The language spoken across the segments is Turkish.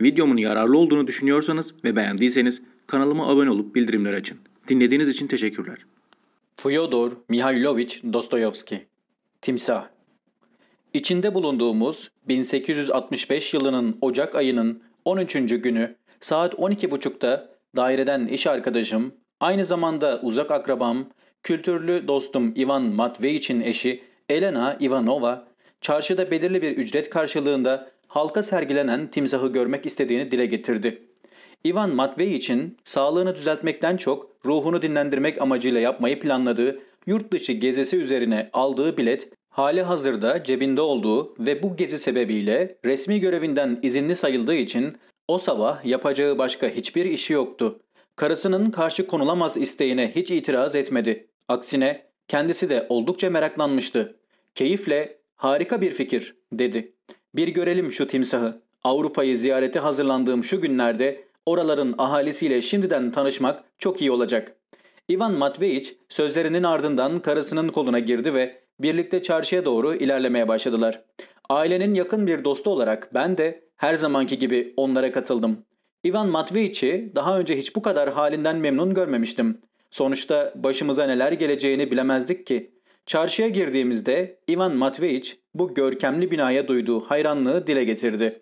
Videomun yararlı olduğunu düşünüyorsanız ve beğendiyseniz kanalıma abone olup bildirimleri açın. Dinlediğiniz için teşekkürler. Fyodor Mihailovich Dostoyevski Timsah İçinde bulunduğumuz 1865 yılının Ocak ayının 13. günü saat 12.30'da daireden iş arkadaşım, aynı zamanda uzak akrabam, kültürlü dostum Ivan Matveyich'in eşi Elena Ivanova, çarşıda belirli bir ücret karşılığında halka sergilenen timsahı görmek istediğini dile getirdi. Ivan Matvey için sağlığını düzeltmekten çok ruhunu dinlendirmek amacıyla yapmayı planladığı yurt dışı gezisi üzerine aldığı bilet hali hazırda cebinde olduğu ve bu gezi sebebiyle resmi görevinden izinli sayıldığı için o sabah yapacağı başka hiçbir işi yoktu. Karısının karşı konulamaz isteğine hiç itiraz etmedi. Aksine kendisi de oldukça meraklanmıştı. Keyifle harika bir fikir dedi. Bir görelim şu timsahı. Avrupa'yı ziyarete hazırlandığım şu günlerde oraların ahalisiyle şimdiden tanışmak çok iyi olacak. Ivan Matveyiç sözlerinin ardından karısının koluna girdi ve birlikte çarşıya doğru ilerlemeye başladılar. Ailenin yakın bir dostu olarak ben de her zamanki gibi onlara katıldım. Ivan Matveyiç'i daha önce hiç bu kadar halinden memnun görmemiştim. Sonuçta başımıza neler geleceğini bilemezdik ki. Çarşıya girdiğimizde Ivan Matveyiç bu görkemli binaya duyduğu hayranlığı dile getirdi.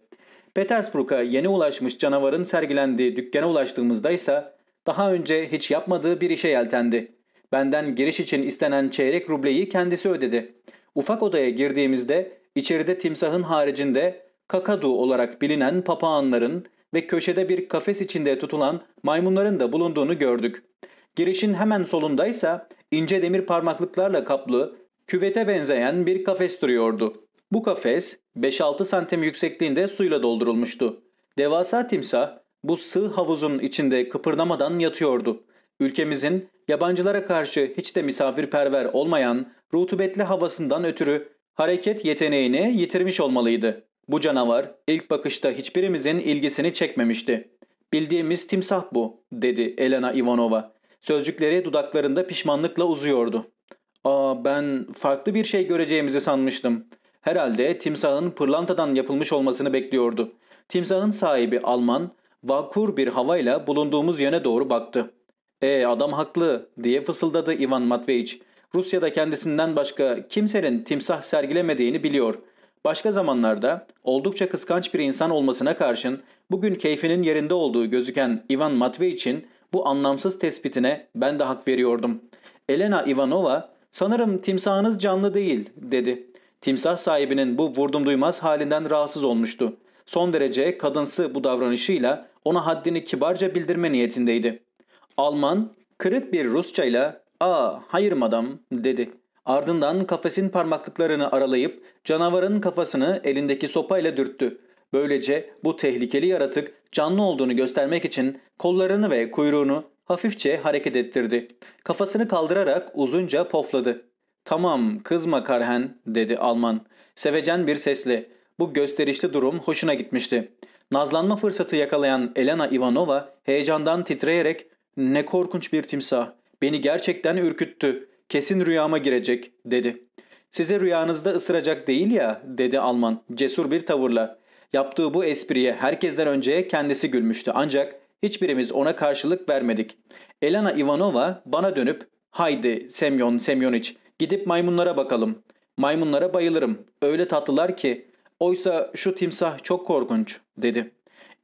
Petersburg'a yeni ulaşmış canavarın sergilendiği dükkana ulaştığımızda ise daha önce hiç yapmadığı bir işe yeltendi. Benden giriş için istenen çeyrek rubleyi kendisi ödedi. Ufak odaya girdiğimizde içeride timsahın haricinde kakadu olarak bilinen papağanların ve köşede bir kafes içinde tutulan maymunların da bulunduğunu gördük. Girişin hemen solundaysa ince demir parmaklıklarla kaplı Küvete benzeyen bir kafes duruyordu. Bu kafes 5-6 santim yüksekliğinde suyla doldurulmuştu. Devasa timsah bu sığ havuzun içinde kıpırdamadan yatıyordu. Ülkemizin yabancılara karşı hiç de misafirperver olmayan rutubetli havasından ötürü hareket yeteneğini yitirmiş olmalıydı. Bu canavar ilk bakışta hiçbirimizin ilgisini çekmemişti. Bildiğimiz timsah bu dedi Elena Ivanova. Sözcükleri dudaklarında pişmanlıkla uzuyordu. Aa ben farklı bir şey göreceğimizi sanmıştım. Herhalde timsahın pırlantadan yapılmış olmasını bekliyordu. Timsahın sahibi Alman vakur bir havayla bulunduğumuz yöne doğru baktı. Ee adam haklı diye fısıldadı Ivan Matveich. Rusya'da kendisinden başka kimsenin timsah sergilemediğini biliyor. Başka zamanlarda oldukça kıskanç bir insan olmasına karşın bugün keyfinin yerinde olduğu gözüken Ivan Matveich'in bu anlamsız tespitine ben de hak veriyordum. Elena Ivanova Sanırım timsahınız canlı değil dedi. Timsah sahibinin bu vurdum duymaz halinden rahatsız olmuştu. Son derece kadınsı bu davranışıyla ona haddini kibarca bildirme niyetindeydi. Alman kırık bir Rusçayla ''Aa hayır madam'' dedi. Ardından kafesin parmaklıklarını aralayıp canavarın kafasını elindeki sopayla dürttü. Böylece bu tehlikeli yaratık canlı olduğunu göstermek için kollarını ve kuyruğunu hafifçe hareket ettirdi. Kafasını kaldırarak uzunca pofladı. ''Tamam kızma Karhen'' dedi Alman. Sevecen bir sesle. Bu gösterişli durum hoşuna gitmişti. Nazlanma fırsatı yakalayan Elena Ivanova heyecandan titreyerek ''Ne korkunç bir timsah. Beni gerçekten ürküttü. Kesin rüyama girecek.'' dedi. ''Size rüyanızda ısıracak değil ya'' dedi Alman cesur bir tavırla. Yaptığı bu espriye herkesten önce kendisi gülmüştü ancak Hiçbirimiz ona karşılık vermedik. Elena Ivanova bana dönüp ''Haydi Semyon Semyoniç gidip maymunlara bakalım. Maymunlara bayılırım. Öyle tatlılar ki. Oysa şu timsah çok korkunç.'' dedi.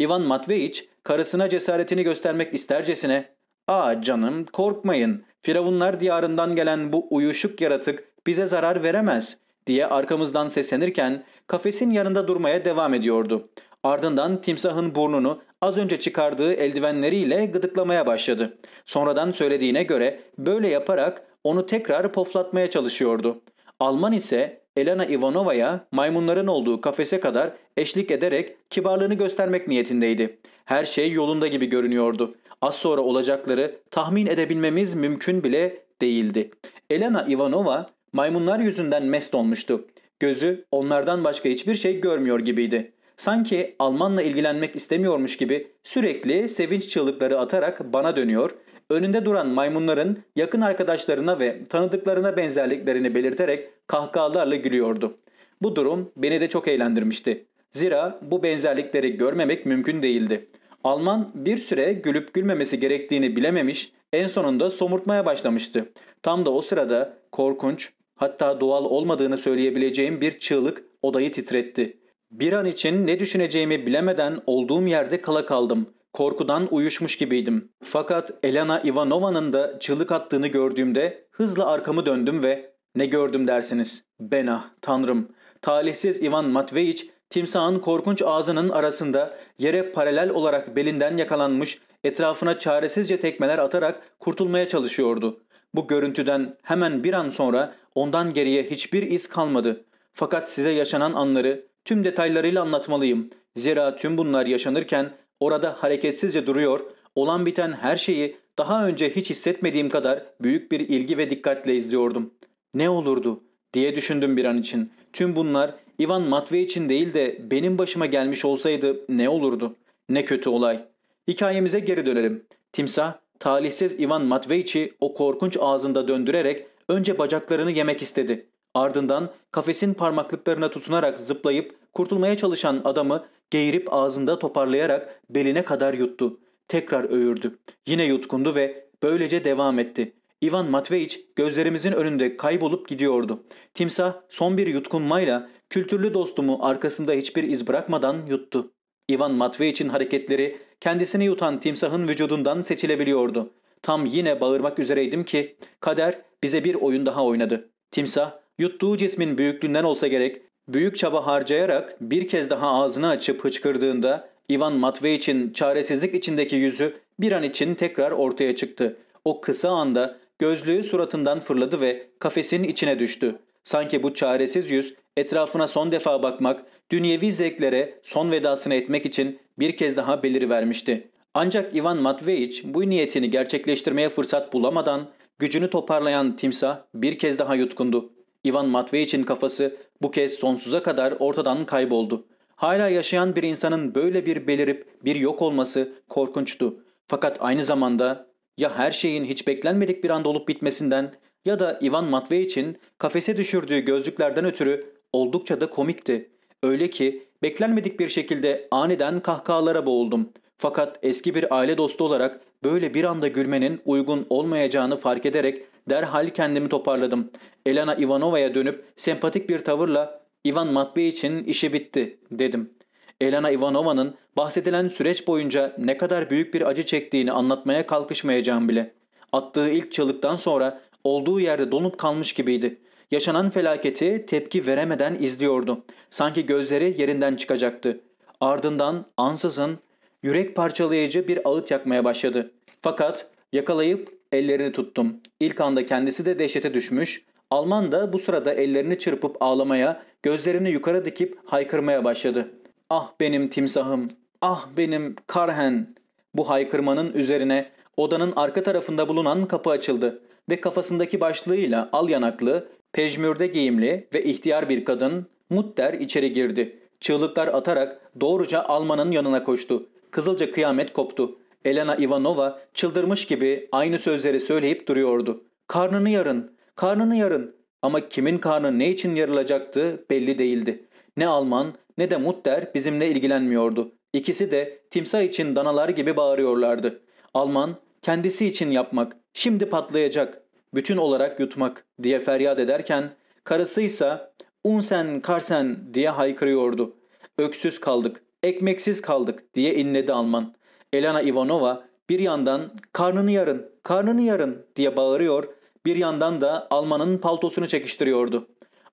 Ivan Matveyiç karısına cesaretini göstermek istercesine ''Aa canım korkmayın. Firavunlar diyarından gelen bu uyuşuk yaratık bize zarar veremez.'' diye arkamızdan seslenirken kafesin yanında durmaya devam ediyordu. Ardından timsahın burnunu az önce çıkardığı eldivenleriyle gıdıklamaya başladı. Sonradan söylediğine göre böyle yaparak onu tekrar poflatmaya çalışıyordu. Alman ise Elena Ivanova'ya maymunların olduğu kafese kadar eşlik ederek kibarlığını göstermek niyetindeydi. Her şey yolunda gibi görünüyordu. Az sonra olacakları tahmin edebilmemiz mümkün bile değildi. Elena Ivanova maymunlar yüzünden mest olmuştu. Gözü onlardan başka hiçbir şey görmüyor gibiydi. Sanki Alman'la ilgilenmek istemiyormuş gibi sürekli sevinç çığlıkları atarak bana dönüyor, önünde duran maymunların yakın arkadaşlarına ve tanıdıklarına benzerliklerini belirterek kahkahalarla gülüyordu. Bu durum beni de çok eğlendirmişti. Zira bu benzerlikleri görmemek mümkün değildi. Alman bir süre gülüp gülmemesi gerektiğini bilememiş, en sonunda somurtmaya başlamıştı. Tam da o sırada korkunç, hatta doğal olmadığını söyleyebileceğim bir çığlık odayı titretti. Bir an için ne düşüneceğimi bilemeden olduğum yerde kala kaldım. Korkudan uyuşmuş gibiydim. Fakat Elena Ivanova'nın da çığlık attığını gördüğümde hızla arkamı döndüm ve ne gördüm dersiniz? Bena, tanrım. Talihsiz Ivan Matveyiç timsahın korkunç ağzının arasında yere paralel olarak belinden yakalanmış etrafına çaresizce tekmeler atarak kurtulmaya çalışıyordu. Bu görüntüden hemen bir an sonra ondan geriye hiçbir iz kalmadı. Fakat size yaşanan anları, tüm detaylarıyla anlatmalıyım. Zira tüm bunlar yaşanırken orada hareketsizce duruyor, olan biten her şeyi daha önce hiç hissetmediğim kadar büyük bir ilgi ve dikkatle izliyordum. Ne olurdu diye düşündüm bir an için. Tüm bunlar Ivan Matvey için değil de benim başıma gelmiş olsaydı ne olurdu? Ne kötü olay. Hikayemize geri dönelim. Timsah, talihsiz Ivan Matveyç'i o korkunç ağzında döndürerek önce bacaklarını yemek istedi. Ardından kafesin parmaklıklarına tutunarak zıplayıp kurtulmaya çalışan adamı geğirip ağzında toparlayarak beline kadar yuttu. Tekrar öğürdü. Yine yutkundu ve böylece devam etti. Ivan Matveich gözlerimizin önünde kaybolup gidiyordu. Timsah son bir yutkunmayla kültürlü dostumu arkasında hiçbir iz bırakmadan yuttu. Ivan Matveyich'in hareketleri kendisini yutan timsahın vücudundan seçilebiliyordu. Tam yine bağırmak üzereydim ki kader bize bir oyun daha oynadı. Timsah Yuttuğu cismin büyüklüğünden olsa gerek büyük çaba harcayarak bir kez daha ağzını açıp hıçkırdığında Ivan Matveyich'in çaresizlik içindeki yüzü bir an için tekrar ortaya çıktı. O kısa anda gözlüğü suratından fırladı ve kafesin içine düştü. Sanki bu çaresiz yüz etrafına son defa bakmak, dünyevi zevklere son vedasını etmek için bir kez daha belir vermişti. Ancak Ivan Matveyich bu niyetini gerçekleştirmeye fırsat bulamadan gücünü toparlayan timsah bir kez daha yutkundu. Ivan Matveyich'in kafası bu kez sonsuza kadar ortadan kayboldu. Hala yaşayan bir insanın böyle bir belirip bir yok olması korkunçtu. Fakat aynı zamanda ya her şeyin hiç beklenmedik bir anda olup bitmesinden ya da Ivan Matveyich'in kafese düşürdüğü gözlüklerden ötürü oldukça da komikti. Öyle ki beklenmedik bir şekilde aniden kahkahalara boğuldum. Fakat eski bir aile dostu olarak böyle bir anda gülmenin uygun olmayacağını fark ederek derhal kendimi toparladım. Elena Ivanova'ya dönüp sempatik bir tavırla ''İvan için işi bitti'' dedim. Elena Ivanova'nın bahsedilen süreç boyunca ne kadar büyük bir acı çektiğini anlatmaya kalkışmayacağım bile. Attığı ilk çığlıktan sonra olduğu yerde donup kalmış gibiydi. Yaşanan felaketi tepki veremeden izliyordu. Sanki gözleri yerinden çıkacaktı. Ardından ansızın yürek parçalayıcı bir ağıt yakmaya başladı. Fakat yakalayıp ellerini tuttum. İlk anda kendisi de dehşete düşmüş, Alman da bu sırada ellerini çırpıp ağlamaya, gözlerini yukarı dikip haykırmaya başladı. Ah benim timsahım, ah benim Karhen. Bu haykırmanın üzerine odanın arka tarafında bulunan kapı açıldı ve kafasındaki başlığıyla al yanaklı, pejmürde giyimli ve ihtiyar bir kadın Mutter içeri girdi. Çığlıklar atarak doğruca Alman'ın yanına koştu. Kızılca kıyamet koptu. Elena Ivanova çıldırmış gibi aynı sözleri söyleyip duruyordu. Karnını yarın, Karnını yarın ama kimin karnı ne için yarılacaktı belli değildi. Ne Alman ne de Mutter bizimle ilgilenmiyordu. İkisi de timsah için danalar gibi bağırıyorlardı. Alman kendisi için yapmak, şimdi patlayacak, bütün olarak yutmak diye feryat ederken karısıysa unsen karsen diye haykırıyordu. Öksüz kaldık, ekmeksiz kaldık diye inledi Alman. Elena Ivanova bir yandan karnını yarın, karnını yarın diye bağırıyor bir yandan da Alman'ın paltosunu çekiştiriyordu.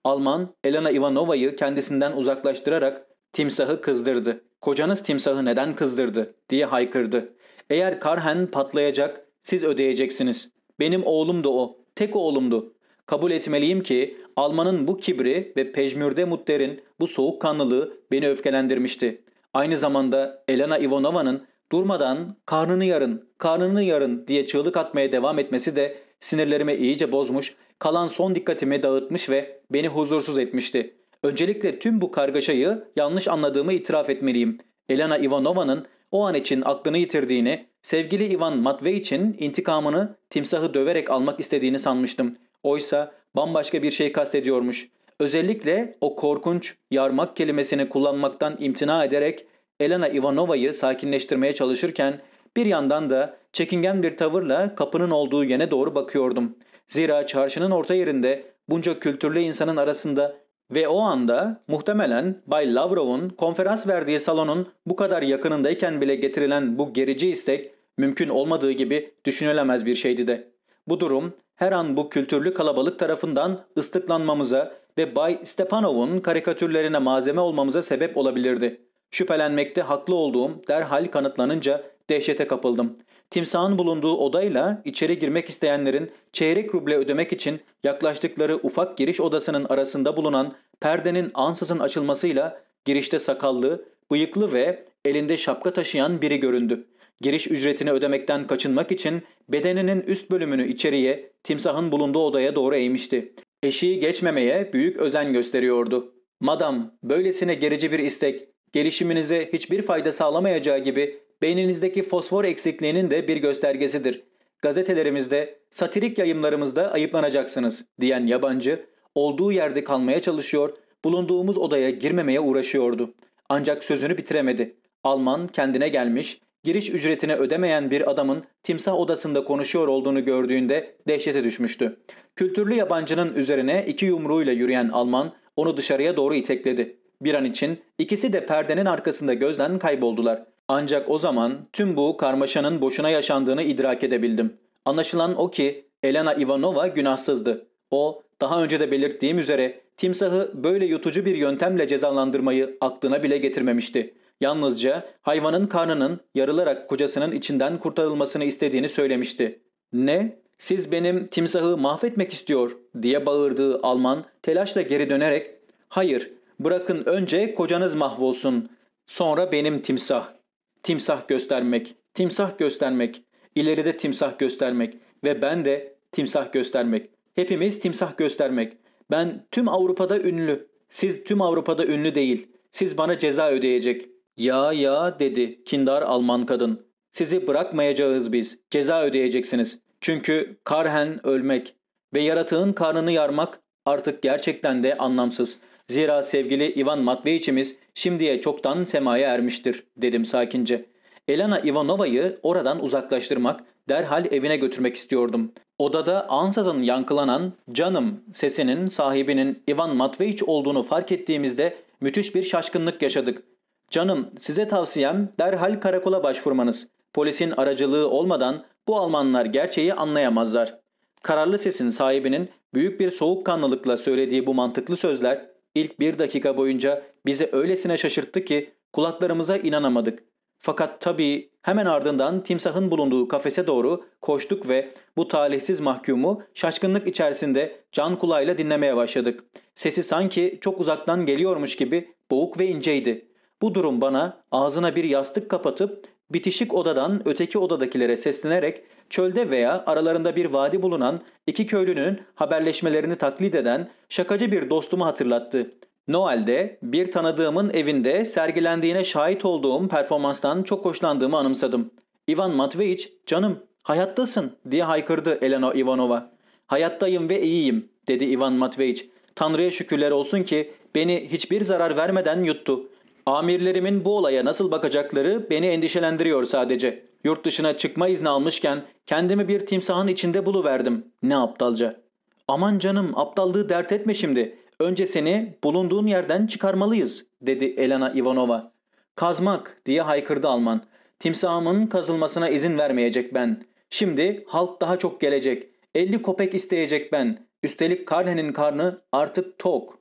Alman, Elena Ivanova'yı kendisinden uzaklaştırarak timsahı kızdırdı. Kocanız timsahı neden kızdırdı diye haykırdı. Eğer Karhen patlayacak siz ödeyeceksiniz. Benim oğlum da o. Tek oğlumdu. Kabul etmeliyim ki Alman'ın bu kibri ve pejmürde mutterin bu soğukkanlılığı beni öfkelendirmişti. Aynı zamanda Elena Ivanova'nın durmadan karnını yarın, karnını yarın diye çığlık atmaya devam etmesi de Sinirlerimi iyice bozmuş, kalan son dikkatimi dağıtmış ve beni huzursuz etmişti. Öncelikle tüm bu kargaşayı yanlış anladığımı itiraf etmeliyim. Elena Ivanova'nın o an için aklını yitirdiğini, sevgili Ivan Matvey için intikamını timsahı döverek almak istediğini sanmıştım. Oysa bambaşka bir şey kastediyormuş. Özellikle o korkunç yarmak kelimesini kullanmaktan imtina ederek Elena Ivanova'yı sakinleştirmeye çalışırken bir yandan da çekingen bir tavırla kapının olduğu yöne doğru bakıyordum. Zira çarşının orta yerinde bunca kültürlü insanın arasında ve o anda muhtemelen Bay Lavrov'un konferans verdiği salonun bu kadar yakınındayken bile getirilen bu gerici istek mümkün olmadığı gibi düşünülemez bir şeydi de. Bu durum her an bu kültürlü kalabalık tarafından ıslıklanmamıza ve Bay Stepanov'un karikatürlerine malzeme olmamıza sebep olabilirdi. Şüphelenmekte haklı olduğum derhal kanıtlanınca Dehşete kapıldım. Timsahın bulunduğu odayla içeri girmek isteyenlerin çeyrek ruble ödemek için yaklaştıkları ufak giriş odasının arasında bulunan perdenin ansızın açılmasıyla girişte sakallı, bıyıklı ve elinde şapka taşıyan biri göründü. Giriş ücretini ödemekten kaçınmak için bedeninin üst bölümünü içeriye, timsahın bulunduğu odaya doğru eğmişti. Eşiği geçmemeye büyük özen gösteriyordu. ''Madam, böylesine gerici bir istek, gelişiminize hiçbir fayda sağlamayacağı gibi beyninizdeki fosfor eksikliğinin de bir göstergesidir. Gazetelerimizde, satirik yayımlarımızda ayıplanacaksınız diyen yabancı olduğu yerde kalmaya çalışıyor, bulunduğumuz odaya girmemeye uğraşıyordu. Ancak sözünü bitiremedi. Alman kendine gelmiş, giriş ücretini ödemeyen bir adamın timsah odasında konuşuyor olduğunu gördüğünde dehşete düşmüştü. Kültürlü yabancının üzerine iki yumruğuyla yürüyen Alman onu dışarıya doğru itekledi. Bir an için ikisi de perdenin arkasında gözden kayboldular. Ancak o zaman tüm bu karmaşanın boşuna yaşandığını idrak edebildim. Anlaşılan o ki Elena Ivanova günahsızdı. O daha önce de belirttiğim üzere timsahı böyle yutucu bir yöntemle cezalandırmayı aklına bile getirmemişti. Yalnızca hayvanın karnının yarılarak kocasının içinden kurtarılmasını istediğini söylemişti. ''Ne? Siz benim timsahı mahvetmek istiyor.'' diye bağırdığı Alman telaşla geri dönerek ''Hayır, bırakın önce kocanız mahvolsun, sonra benim timsah.'' timsah göstermek, timsah göstermek, ileride timsah göstermek ve ben de timsah göstermek. Hepimiz timsah göstermek. Ben tüm Avrupa'da ünlü, siz tüm Avrupa'da ünlü değil. Siz bana ceza ödeyecek. Ya ya dedi kindar Alman kadın. Sizi bırakmayacağız biz. Ceza ödeyeceksiniz. Çünkü karhen ölmek ve yaratığın karnını yarmak artık gerçekten de anlamsız. Zira sevgili Ivan Matveyich'imiz Şimdiye çoktan semaya ermiştir dedim sakince. Elena Ivanova'yı oradan uzaklaştırmak, derhal evine götürmek istiyordum. Odada ansızın yankılanan canım sesinin sahibinin Ivan Matveich olduğunu fark ettiğimizde müthiş bir şaşkınlık yaşadık. Canım size tavsiyem derhal karakola başvurmanız. Polisin aracılığı olmadan bu Almanlar gerçeği anlayamazlar. Kararlı sesin sahibinin büyük bir soğukkanlılıkla söylediği bu mantıklı sözler İlk bir dakika boyunca bizi öylesine şaşırttı ki kulaklarımıza inanamadık. Fakat tabii hemen ardından timsahın bulunduğu kafese doğru koştuk ve bu talihsiz mahkumu şaşkınlık içerisinde can kulağıyla dinlemeye başladık. Sesi sanki çok uzaktan geliyormuş gibi boğuk ve inceydi. Bu durum bana ağzına bir yastık kapatıp bitişik odadan öteki odadakilere seslenerek çölde veya aralarında bir vadi bulunan iki köylünün haberleşmelerini taklit eden şakacı bir dostumu hatırlattı. Noel'de bir tanıdığımın evinde sergilendiğine şahit olduğum performanstan çok hoşlandığımı anımsadım. Ivan Matveich, canım hayattasın diye haykırdı Elena Ivanova. Hayattayım ve iyiyim dedi Ivan Matveich. Tanrı'ya şükürler olsun ki beni hiçbir zarar vermeden yuttu. Amirlerimin bu olaya nasıl bakacakları beni endişelendiriyor sadece. Yurt dışına çıkma izni almışken kendimi bir timsahın içinde buluverdim. Ne aptalca. Aman canım aptallığı dert etme şimdi. Önce seni bulunduğun yerden çıkarmalıyız dedi Elena Ivanova. Kazmak diye haykırdı Alman. Timsahımın kazılmasına izin vermeyecek ben. Şimdi halk daha çok gelecek. 50 kopek isteyecek ben. Üstelik Karlen'in karnı artık tok.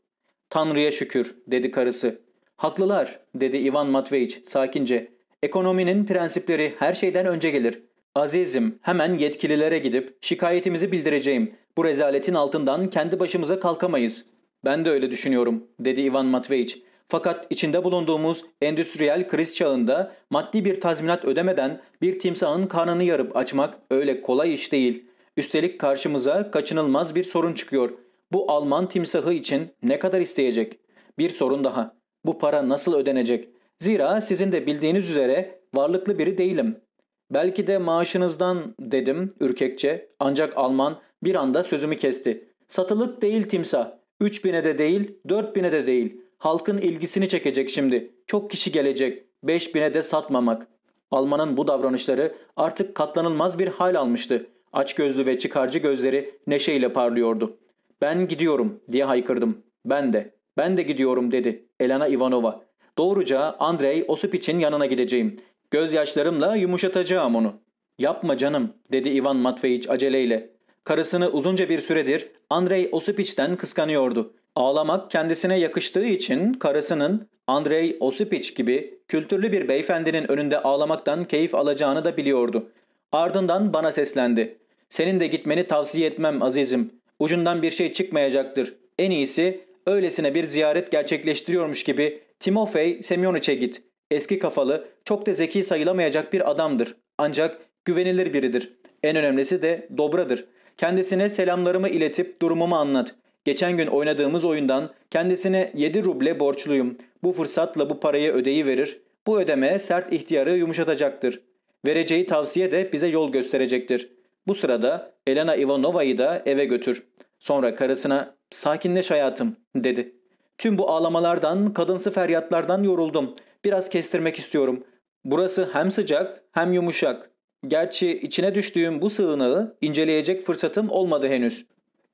Tanrı'ya şükür dedi karısı. Haklılar dedi Ivan Matveich sakince. Ekonominin prensipleri her şeyden önce gelir. Azizim hemen yetkililere gidip şikayetimizi bildireceğim. Bu rezaletin altından kendi başımıza kalkamayız. Ben de öyle düşünüyorum dedi Ivan Matveich. Fakat içinde bulunduğumuz endüstriyel kriz çağında maddi bir tazminat ödemeden bir timsahın karnını yarıp açmak öyle kolay iş değil. Üstelik karşımıza kaçınılmaz bir sorun çıkıyor. Bu Alman timsahı için ne kadar isteyecek? Bir sorun daha. Bu para nasıl ödenecek? Zira sizin de bildiğiniz üzere varlıklı biri değilim. Belki de maaşınızdan dedim ürkekçe ancak Alman bir anda sözümü kesti. Satılık değil timsah. 3000'e de değil 4000'e de değil. Halkın ilgisini çekecek şimdi. Çok kişi gelecek. 5000'e de satmamak. Alman'ın bu davranışları artık katlanılmaz bir hal almıştı. Açgözlü ve çıkarcı gözleri neşeyle parlıyordu. ''Ben gidiyorum.'' diye haykırdım. ''Ben de, ben de gidiyorum.'' dedi. Elena Ivanova. Doğruca Andrei Osipiç'in yanına gideceğim. Gözyaşlarımla yumuşatacağım onu. Yapma canım dedi Ivan Matveyiç aceleyle. Karısını uzunca bir süredir Andrei Osipiç'ten kıskanıyordu. Ağlamak kendisine yakıştığı için karısının Andrei Osipiç gibi kültürlü bir beyefendinin önünde ağlamaktan keyif alacağını da biliyordu. Ardından bana seslendi. Senin de gitmeni tavsiye etmem azizim. Ucundan bir şey çıkmayacaktır. En iyisi öylesine bir ziyaret gerçekleştiriyormuş gibi Timofey Semyoniç'e git. Eski kafalı, çok da zeki sayılamayacak bir adamdır. Ancak güvenilir biridir. En önemlisi de dobradır. Kendisine selamlarımı iletip durumumu anlat. Geçen gün oynadığımız oyundan kendisine 7 ruble borçluyum. Bu fırsatla bu parayı ödeyi verir. Bu ödeme sert ihtiyarı yumuşatacaktır. Vereceği tavsiye de bize yol gösterecektir. Bu sırada Elena Ivanova'yı da eve götür. Sonra karısına sakinleş hayatım dedi. Tüm bu ağlamalardan, kadınsı feryatlardan yoruldum. Biraz kestirmek istiyorum. Burası hem sıcak hem yumuşak. Gerçi içine düştüğüm bu sığınağı inceleyecek fırsatım olmadı henüz.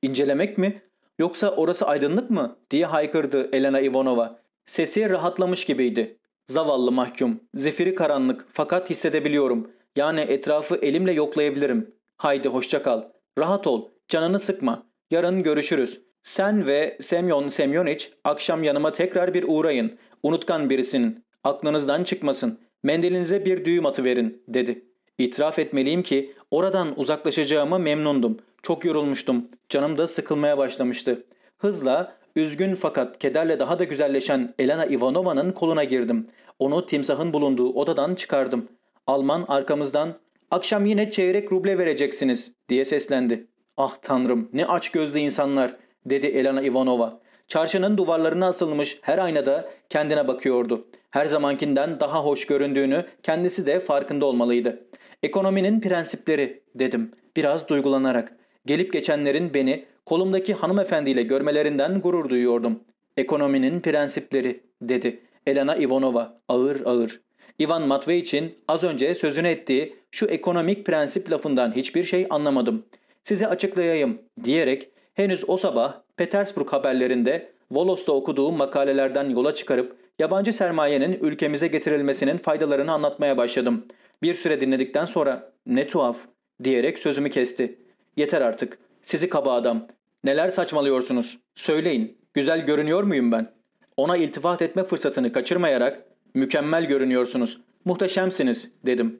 İncelemek mi? Yoksa orası aydınlık mı? diye haykırdı Elena Ivanova. Sesi rahatlamış gibiydi. Zavallı mahkum. Zifiri karanlık fakat hissedebiliyorum. Yani etrafı elimle yoklayabilirim. Haydi hoşça kal. Rahat ol. Canını sıkma. Yarın görüşürüz. Sen ve Semyon Semyoniç akşam yanıma tekrar bir uğrayın. Unutkan birisinin Aklınızdan çıkmasın. Mendilinize bir düğüm atıverin dedi. İtiraf etmeliyim ki oradan uzaklaşacağıma memnundum. Çok yorulmuştum. Canım da sıkılmaya başlamıştı. Hızla üzgün fakat kederle daha da güzelleşen Elena Ivanova'nın koluna girdim. Onu timsahın bulunduğu odadan çıkardım. Alman arkamızdan ''Akşam yine çeyrek ruble vereceksiniz.'' diye seslendi. Ah tanrım ne aç gözlü insanlar dedi Elena Ivanova. Çarşının duvarlarına asılmış her aynada kendine bakıyordu. Her zamankinden daha hoş göründüğünü kendisi de farkında olmalıydı. Ekonominin prensipleri dedim biraz duygulanarak. Gelip geçenlerin beni kolumdaki hanımefendiyle görmelerinden gurur duyuyordum. Ekonominin prensipleri dedi Elena Ivanova ağır ağır. Ivan Matvey için az önce sözünü ettiği şu ekonomik prensip lafından hiçbir şey anlamadım. Size açıklayayım diyerek Henüz o sabah Petersburg haberlerinde Volos'ta okuduğum makalelerden yola çıkarıp yabancı sermayenin ülkemize getirilmesinin faydalarını anlatmaya başladım. Bir süre dinledikten sonra ne tuhaf diyerek sözümü kesti. Yeter artık sizi kaba adam. Neler saçmalıyorsunuz? Söyleyin güzel görünüyor muyum ben? Ona iltifat etme fırsatını kaçırmayarak mükemmel görünüyorsunuz. Muhteşemsiniz dedim.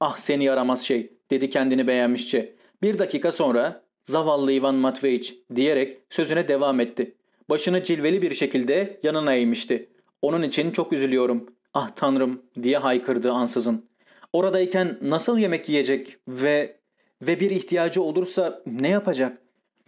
Ah seni yaramaz şey dedi kendini beğenmişçe. Bir dakika sonra Zavallı Ivan Matveich diyerek sözüne devam etti. Başını cilveli bir şekilde yanına eğmişti. Onun için çok üzülüyorum. Ah tanrım diye haykırdı ansızın. Oradayken nasıl yemek yiyecek ve ve bir ihtiyacı olursa ne yapacak?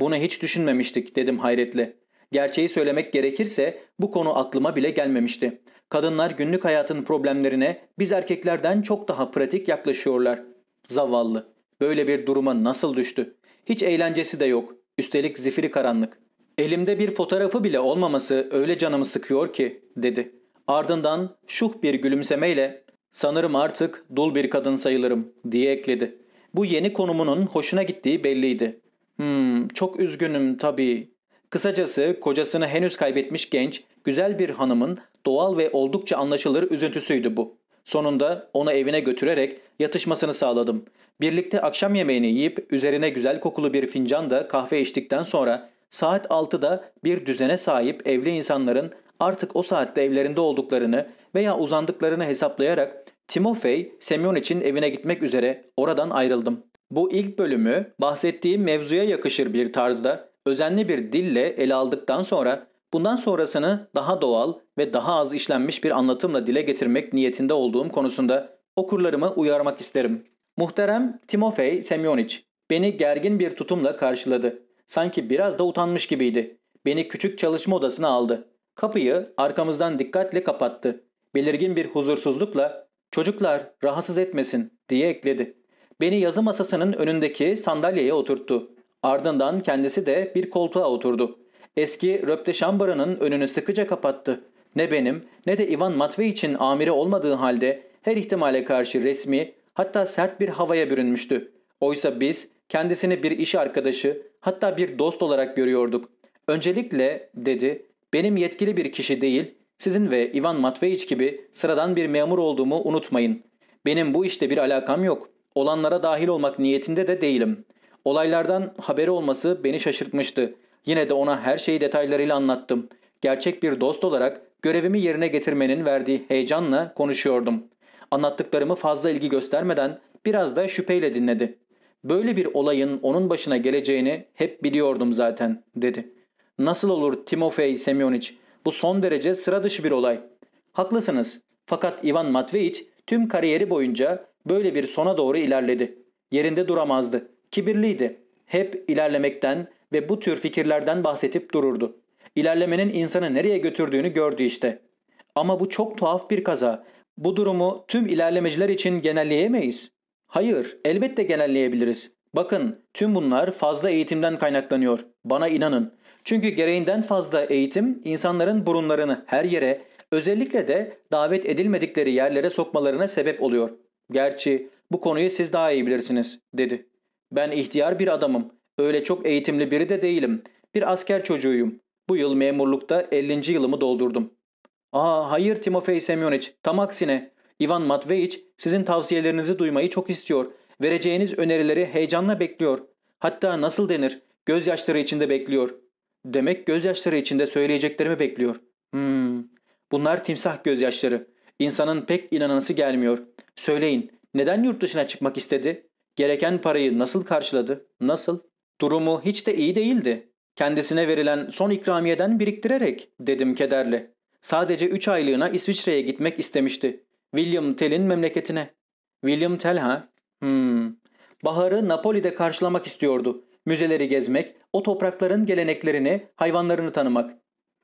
Bunu hiç düşünmemiştik dedim hayretle. Gerçeği söylemek gerekirse bu konu aklıma bile gelmemişti. Kadınlar günlük hayatın problemlerine biz erkeklerden çok daha pratik yaklaşıyorlar. Zavallı. Böyle bir duruma nasıl düştü? Hiç eğlencesi de yok. Üstelik zifiri karanlık. Elimde bir fotoğrafı bile olmaması öyle canımı sıkıyor ki dedi. Ardından şuh bir gülümsemeyle sanırım artık dul bir kadın sayılırım diye ekledi. Bu yeni konumunun hoşuna gittiği belliydi. Hmm çok üzgünüm tabii. Kısacası kocasını henüz kaybetmiş genç, güzel bir hanımın doğal ve oldukça anlaşılır üzüntüsüydü bu. Sonunda onu evine götürerek yatışmasını sağladım. Birlikte akşam yemeğini yiyip üzerine güzel kokulu bir fincan da kahve içtikten sonra saat 6'da bir düzene sahip evli insanların artık o saatte evlerinde olduklarını veya uzandıklarını hesaplayarak Timofey, Semyon için evine gitmek üzere oradan ayrıldım. Bu ilk bölümü bahsettiğim mevzuya yakışır bir tarzda özenli bir dille ele aldıktan sonra bundan sonrasını daha doğal ve daha az işlenmiş bir anlatımla dile getirmek niyetinde olduğum konusunda okurlarımı uyarmak isterim. Muhterem Timofey Semyonich beni gergin bir tutumla karşıladı. Sanki biraz da utanmış gibiydi. Beni küçük çalışma odasına aldı. Kapıyı arkamızdan dikkatle kapattı. Belirgin bir huzursuzlukla ''Çocuklar rahatsız etmesin'' diye ekledi. Beni yazı masasının önündeki sandalyeye oturttu. Ardından kendisi de bir koltuğa oturdu. Eski röpte şambaranın önünü sıkıca kapattı. Ne benim ne de Ivan Matvey için amiri olmadığı halde her ihtimale karşı resmi, hatta sert bir havaya bürünmüştü. Oysa biz kendisini bir iş arkadaşı hatta bir dost olarak görüyorduk. Öncelikle dedi benim yetkili bir kişi değil sizin ve Ivan Matveyiç gibi sıradan bir memur olduğumu unutmayın. Benim bu işte bir alakam yok. Olanlara dahil olmak niyetinde de değilim. Olaylardan haberi olması beni şaşırtmıştı. Yine de ona her şeyi detaylarıyla anlattım. Gerçek bir dost olarak görevimi yerine getirmenin verdiği heyecanla konuşuyordum.'' Anlattıklarımı fazla ilgi göstermeden biraz da şüpheyle dinledi. Böyle bir olayın onun başına geleceğini hep biliyordum zaten dedi. Nasıl olur Timofey Semyonich? Bu son derece sıra dışı bir olay. Haklısınız. Fakat Ivan Matveich tüm kariyeri boyunca böyle bir sona doğru ilerledi. Yerinde duramazdı. Kibirliydi. Hep ilerlemekten ve bu tür fikirlerden bahsetip dururdu. İlerlemenin insanı nereye götürdüğünü gördü işte. Ama bu çok tuhaf bir kaza. Bu durumu tüm ilerlemeciler için genelleyemeyiz. Hayır, elbette genelleyebiliriz. Bakın, tüm bunlar fazla eğitimden kaynaklanıyor. Bana inanın. Çünkü gereğinden fazla eğitim insanların burunlarını her yere, özellikle de davet edilmedikleri yerlere sokmalarına sebep oluyor. Gerçi bu konuyu siz daha iyi bilirsiniz, dedi. Ben ihtiyar bir adamım. Öyle çok eğitimli biri de değilim. Bir asker çocuğuyum. Bu yıl memurlukta 50. yılımı doldurdum. Aa hayır Timofey Semyonich, tam aksine. Ivan Matveich sizin tavsiyelerinizi duymayı çok istiyor. Vereceğiniz önerileri heyecanla bekliyor. Hatta nasıl denir, gözyaşları içinde bekliyor. Demek gözyaşları içinde söyleyeceklerimi bekliyor. Hmm, bunlar timsah gözyaşları. İnsanın pek inanası gelmiyor. Söyleyin, neden yurt dışına çıkmak istedi? Gereken parayı nasıl karşıladı? Nasıl? Durumu hiç de iyi değildi. Kendisine verilen son ikramiyeden biriktirerek, dedim kederle. Sadece 3 aylığına İsviçre'ye gitmek istemişti. William Tell'in memleketine. William Tell ha? Hmm. Baharı Napoli'de karşılamak istiyordu. Müzeleri gezmek, o toprakların geleneklerini, hayvanlarını tanımak.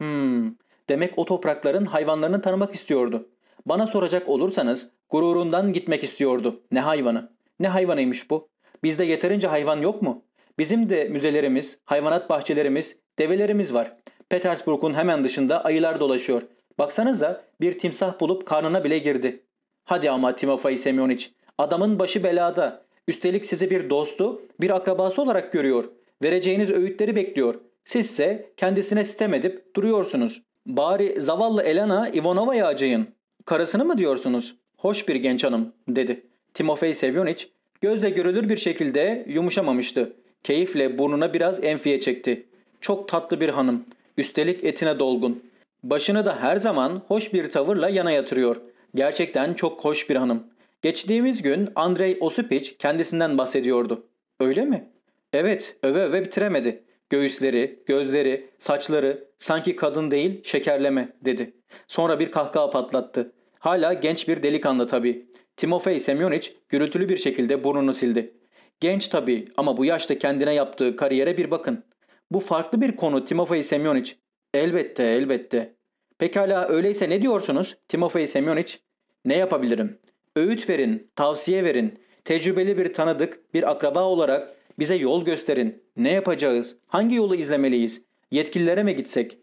Hmm. Demek o toprakların hayvanlarını tanımak istiyordu. Bana soracak olursanız gururundan gitmek istiyordu. Ne hayvanı? Ne hayvanıymış bu? Bizde yeterince hayvan yok mu? Bizim de müzelerimiz, hayvanat bahçelerimiz, develerimiz var. Petersburg'un hemen dışında ayılar dolaşıyor. Baksanıza bir timsah bulup karnına bile girdi. Hadi ama Timofay Semyonich. Adamın başı belada. Üstelik sizi bir dostu, bir akrabası olarak görüyor. Vereceğiniz öğütleri bekliyor. Sizse kendisine sitem edip duruyorsunuz. Bari zavallı Elena Ivanova'ya acıyın. Karısını mı diyorsunuz? Hoş bir genç hanım dedi. Timofey Semyonich gözle görülür bir şekilde yumuşamamıştı. Keyifle burnuna biraz enfiye çekti. Çok tatlı bir hanım. Üstelik etine dolgun. Başını da her zaman hoş bir tavırla yana yatırıyor. Gerçekten çok hoş bir hanım. Geçtiğimiz gün Andrei Osipic kendisinden bahsediyordu. Öyle mi? Evet, öve öve bitiremedi. Göğüsleri, gözleri, saçları sanki kadın değil şekerleme dedi. Sonra bir kahkaha patlattı. Hala genç bir delikanlı tabii. Timofey Semyonich gürültülü bir şekilde burnunu sildi. Genç tabii ama bu yaşta kendine yaptığı kariyere bir bakın. Bu farklı bir konu Timofey Semyonich. Elbette, elbette. Pekala öyleyse ne diyorsunuz Timofey Semyonich? Ne yapabilirim? Öğüt verin, tavsiye verin. Tecrübeli bir tanıdık, bir akraba olarak bize yol gösterin. Ne yapacağız? Hangi yolu izlemeliyiz? Yetkililere mi gitsek?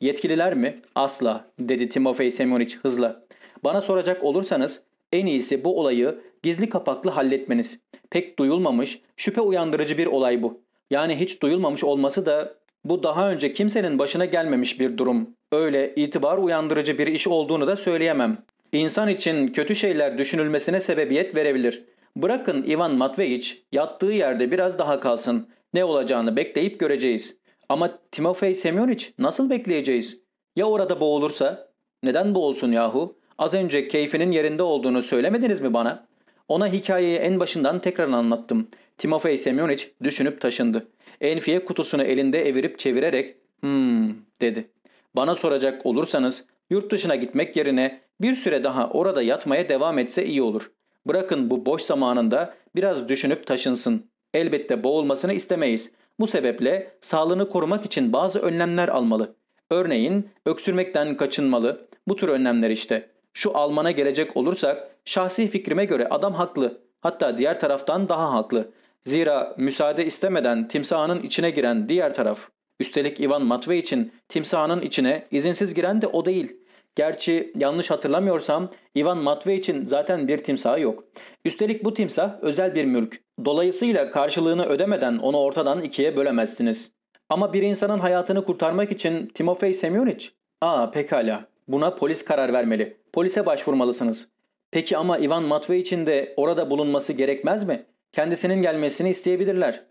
Yetkililer mi? Asla, dedi Timofey Semyonich hızla. Bana soracak olursanız en iyisi bu olayı gizli kapaklı halletmeniz. Pek duyulmamış, şüphe uyandırıcı bir olay bu. Yani hiç duyulmamış olması da bu daha önce kimsenin başına gelmemiş bir durum. Öyle itibar uyandırıcı bir iş olduğunu da söyleyemem. İnsan için kötü şeyler düşünülmesine sebebiyet verebilir. Bırakın Ivan Matveyiç yattığı yerde biraz daha kalsın. Ne olacağını bekleyip göreceğiz. Ama Timofey Semyonich nasıl bekleyeceğiz? Ya orada boğulursa? Neden boğulsun yahu? Az önce keyfinin yerinde olduğunu söylemediniz mi bana? Ona hikayeyi en başından tekrar anlattım. Timofey Semyonich düşünüp taşındı. Enfiye kutusunu elinde evirip çevirerek hmm dedi. Bana soracak olursanız yurt dışına gitmek yerine bir süre daha orada yatmaya devam etse iyi olur. Bırakın bu boş zamanında biraz düşünüp taşınsın. Elbette boğulmasını istemeyiz. Bu sebeple sağlığını korumak için bazı önlemler almalı. Örneğin öksürmekten kaçınmalı. Bu tür önlemler işte. Şu Alman'a gelecek olursak şahsi fikrime göre adam haklı. Hatta diğer taraftan daha haklı. Zira müsaade istemeden timsahının içine giren diğer taraf. Üstelik Ivan Matvey için timsahının içine izinsiz giren de o değil. Gerçi yanlış hatırlamıyorsam Ivan Matvey için zaten bir timsah yok. Üstelik bu timsah özel bir mülk. Dolayısıyla karşılığını ödemeden onu ortadan ikiye bölemezsiniz. Ama bir insanın hayatını kurtarmak için Timofey Semyonich? Aa pekala. Buna polis karar vermeli. Polise başvurmalısınız. Peki ama Ivan Matvey için de orada bulunması gerekmez mi? Kendisinin gelmesini isteyebilirler.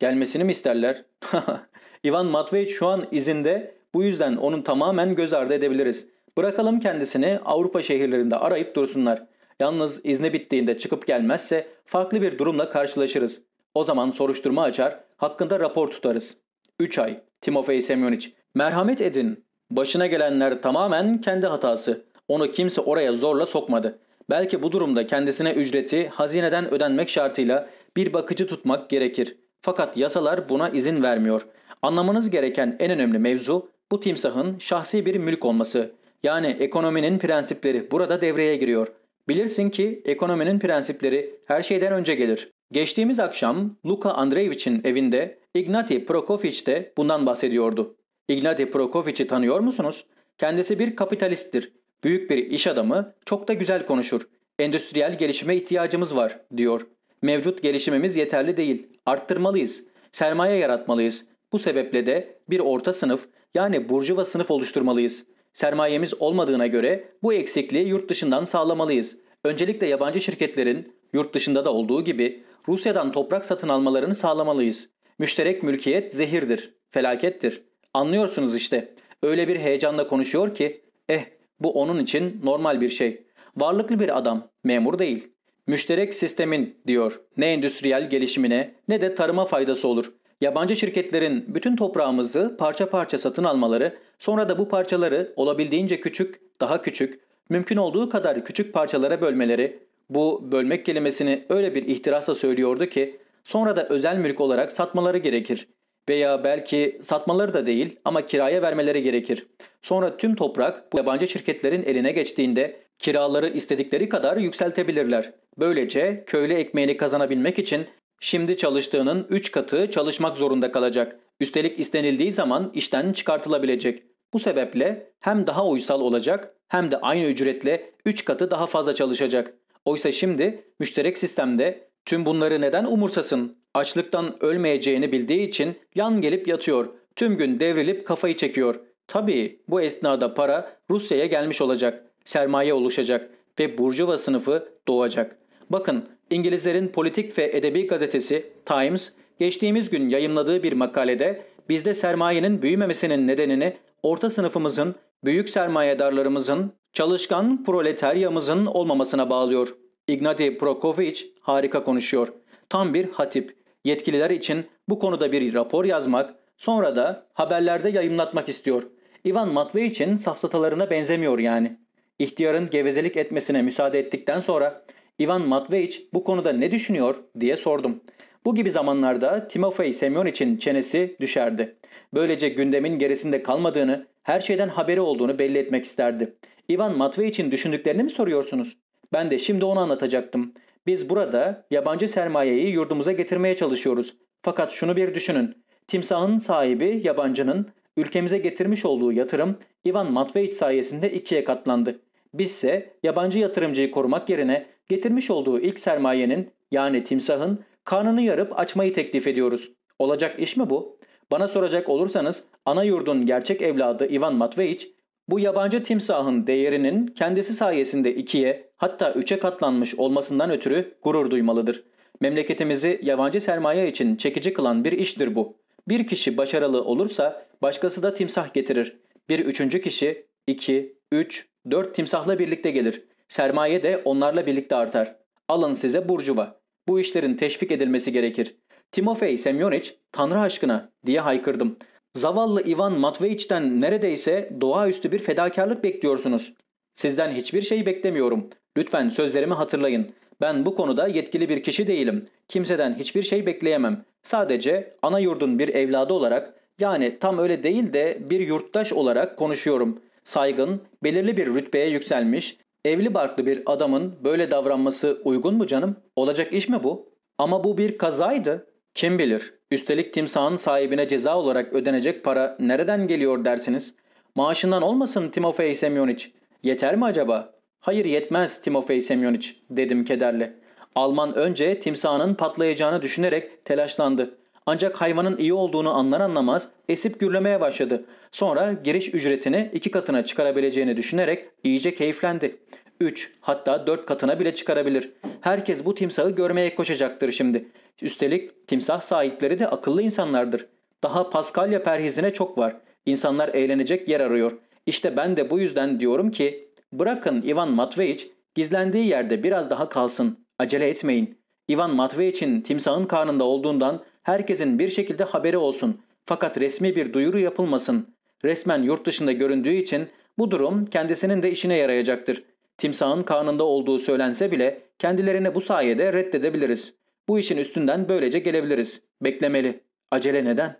Gelmesini mi isterler? Ivan Matveich şu an izinde bu yüzden onun tamamen göz ardı edebiliriz. Bırakalım kendisini Avrupa şehirlerinde arayıp dursunlar. Yalnız izne bittiğinde çıkıp gelmezse farklı bir durumla karşılaşırız. O zaman soruşturma açar, hakkında rapor tutarız. 3 ay. Timofey Semyonich. Merhamet edin. Başına gelenler tamamen kendi hatası. Onu kimse oraya zorla sokmadı. Belki bu durumda kendisine ücreti hazineden ödenmek şartıyla bir bakıcı tutmak gerekir. Fakat yasalar buna izin vermiyor. Anlamanız gereken en önemli mevzu bu timsahın şahsi bir mülk olması. Yani ekonominin prensipleri burada devreye giriyor. Bilirsin ki ekonominin prensipleri her şeyden önce gelir. Geçtiğimiz akşam Luka Andreevich'in evinde Ignati Prokofiev de bundan bahsediyordu. Ignati Prokofiev'i tanıyor musunuz? Kendisi bir kapitalisttir. Büyük bir iş adamı çok da güzel konuşur. Endüstriyel gelişime ihtiyacımız var diyor. Mevcut gelişimimiz yeterli değil. Arttırmalıyız. Sermaye yaratmalıyız. Bu sebeple de bir orta sınıf yani burjuva sınıf oluşturmalıyız. Sermayemiz olmadığına göre bu eksikliği yurt dışından sağlamalıyız. Öncelikle yabancı şirketlerin yurt dışında da olduğu gibi Rusya'dan toprak satın almalarını sağlamalıyız. Müşterek mülkiyet zehirdir, felakettir. Anlıyorsunuz işte. Öyle bir heyecanla konuşuyor ki, eh bu onun için normal bir şey. Varlıklı bir adam, memur değil. Müşterek sistemin diyor ne endüstriyel gelişimine ne de tarıma faydası olur. Yabancı şirketlerin bütün toprağımızı parça parça satın almaları, sonra da bu parçaları olabildiğince küçük, daha küçük, mümkün olduğu kadar küçük parçalara bölmeleri, bu bölmek kelimesini öyle bir ihtirasla söylüyordu ki, sonra da özel mülk olarak satmaları gerekir. Veya belki satmaları da değil ama kiraya vermeleri gerekir. Sonra tüm toprak bu yabancı şirketlerin eline geçtiğinde kiraları istedikleri kadar yükseltebilirler. Böylece köylü ekmeğini kazanabilmek için şimdi çalıştığının 3 katı çalışmak zorunda kalacak. Üstelik istenildiği zaman işten çıkartılabilecek. Bu sebeple hem daha uysal olacak hem de aynı ücretle 3 katı daha fazla çalışacak. Oysa şimdi müşterek sistemde tüm bunları neden umursasın? Açlıktan ölmeyeceğini bildiği için yan gelip yatıyor. Tüm gün devrilip kafayı çekiyor. Tabii bu esnada para Rusya'ya gelmiş olacak. Sermaye oluşacak ve Burjuva sınıfı doğacak. Bakın İngilizlerin politik ve edebi gazetesi Times geçtiğimiz gün yayımladığı bir makalede bizde sermayenin büyümemesinin nedenini orta sınıfımızın, büyük sermayedarlarımızın, çalışkan proletaryamızın olmamasına bağlıyor. Ignati Prokofiev harika konuşuyor. Tam bir hatip. Yetkililer için bu konuda bir rapor yazmak, sonra da haberlerde yayınlatmak istiyor. Ivan Matvey için safsatalarına benzemiyor yani. İhtiyarın gevezelik etmesine müsaade ettikten sonra Ivan Matveich bu konuda ne düşünüyor diye sordum. Bu gibi zamanlarda Timofey Semyon için çenesi düşerdi. Böylece gündemin gerisinde kalmadığını, her şeyden haberi olduğunu belli etmek isterdi. Ivan Matveich'in düşündüklerini mi soruyorsunuz? Ben de şimdi onu anlatacaktım. Biz burada yabancı sermayeyi yurdumuza getirmeye çalışıyoruz. Fakat şunu bir düşünün. Timsahın sahibi yabancının ülkemize getirmiş olduğu yatırım Ivan Matveich sayesinde ikiye katlandı. Bizse yabancı yatırımcıyı korumak yerine getirmiş olduğu ilk sermayenin yani timsahın karnını yarıp açmayı teklif ediyoruz. Olacak iş mi bu? Bana soracak olursanız ana yurdun gerçek evladı Ivan Matveich bu yabancı timsahın değerinin kendisi sayesinde ikiye hatta üçe katlanmış olmasından ötürü gurur duymalıdır. Memleketimizi yabancı sermaye için çekici kılan bir iştir bu. Bir kişi başarılı olursa başkası da timsah getirir. Bir üçüncü kişi iki, üç, dört timsahla birlikte gelir. Sermaye de onlarla birlikte artar. Alın size burcuva. Bu işlerin teşvik edilmesi gerekir. Timofey Semyonich, Tanrı aşkına diye haykırdım. Zavallı Ivan Matveyich'ten neredeyse doğaüstü bir fedakarlık bekliyorsunuz. Sizden hiçbir şey beklemiyorum. Lütfen sözlerimi hatırlayın. Ben bu konuda yetkili bir kişi değilim. Kimseden hiçbir şey bekleyemem. Sadece ana yurdun bir evladı olarak yani tam öyle değil de bir yurttaş olarak konuşuyorum. Saygın, belirli bir rütbeye yükselmiş, evli barklı bir adamın böyle davranması uygun mu canım? Olacak iş mi bu? Ama bu bir kazaydı. Kim bilir? Üstelik timsahın sahibine ceza olarak ödenecek para nereden geliyor dersiniz? Maaşından olmasın Timofey Semyonich. Yeter mi acaba? Hayır yetmez Timofey Semyonich dedim kederle. Alman önce timsahın patlayacağını düşünerek telaşlandı. Ancak hayvanın iyi olduğunu anlar anlamaz esip gürlemeye başladı. Sonra giriş ücretini iki katına çıkarabileceğini düşünerek iyice keyiflendi. Üç hatta dört katına bile çıkarabilir. Herkes bu timsahı görmeye koşacaktır şimdi. Üstelik timsah sahipleri de akıllı insanlardır. Daha Paskalya perhizine çok var. İnsanlar eğlenecek yer arıyor. İşte ben de bu yüzden diyorum ki bırakın Ivan Matveyiç gizlendiği yerde biraz daha kalsın. Acele etmeyin. Ivan Matveyiç'in timsahın karnında olduğundan herkesin bir şekilde haberi olsun. Fakat resmi bir duyuru yapılmasın. Resmen yurt dışında göründüğü için bu durum kendisinin de işine yarayacaktır. Timsahın karnında olduğu söylense bile kendilerine bu sayede reddedebiliriz. Bu işin üstünden böylece gelebiliriz. Beklemeli. Acele neden?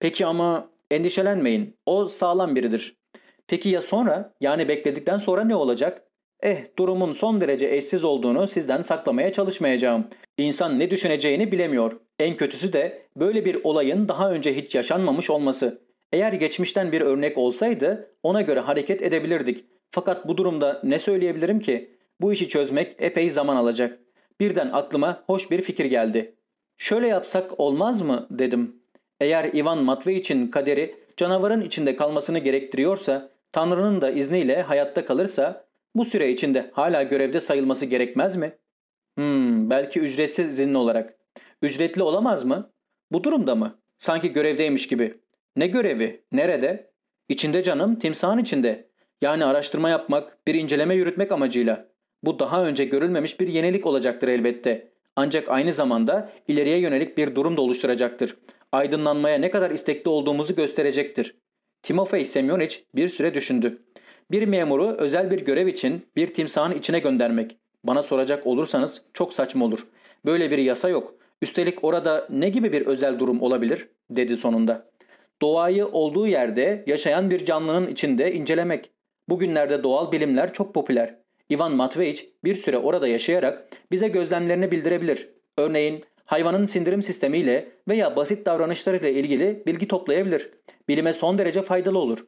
Peki ama endişelenmeyin. O sağlam biridir. Peki ya sonra? Yani bekledikten sonra ne olacak? Eh durumun son derece eşsiz olduğunu sizden saklamaya çalışmayacağım. İnsan ne düşüneceğini bilemiyor. En kötüsü de böyle bir olayın daha önce hiç yaşanmamış olması. Eğer geçmişten bir örnek olsaydı ona göre hareket edebilirdik. Fakat bu durumda ne söyleyebilirim ki? Bu işi çözmek epey zaman alacak. Birden aklıma hoş bir fikir geldi. Şöyle yapsak olmaz mı dedim. Eğer Ivan Matveyich'in kaderi canavarın içinde kalmasını gerektiriyorsa, Tanrı'nın da izniyle hayatta kalırsa bu süre içinde hala görevde sayılması gerekmez mi? Hmm, belki ücretsiz izinli olarak. Ücretli olamaz mı? Bu durumda mı? Sanki görevdeymiş gibi. Ne görevi? Nerede? İçinde canım, timsahın içinde. Yani araştırma yapmak, bir inceleme yürütmek amacıyla. Bu daha önce görülmemiş bir yenilik olacaktır elbette. Ancak aynı zamanda ileriye yönelik bir durum da oluşturacaktır. Aydınlanmaya ne kadar istekli olduğumuzu gösterecektir. Timofey Semyonich bir süre düşündü. Bir memuru özel bir görev için bir timsahın içine göndermek. Bana soracak olursanız çok saçma olur. Böyle bir yasa yok. Üstelik orada ne gibi bir özel durum olabilir? dedi sonunda. Doğayı olduğu yerde yaşayan bir canlının içinde incelemek. Bugünlerde doğal bilimler çok popüler. Ivan Matveich bir süre orada yaşayarak bize gözlemlerini bildirebilir. Örneğin hayvanın sindirim sistemiyle veya basit davranışlarıyla ilgili bilgi toplayabilir. Bilime son derece faydalı olur.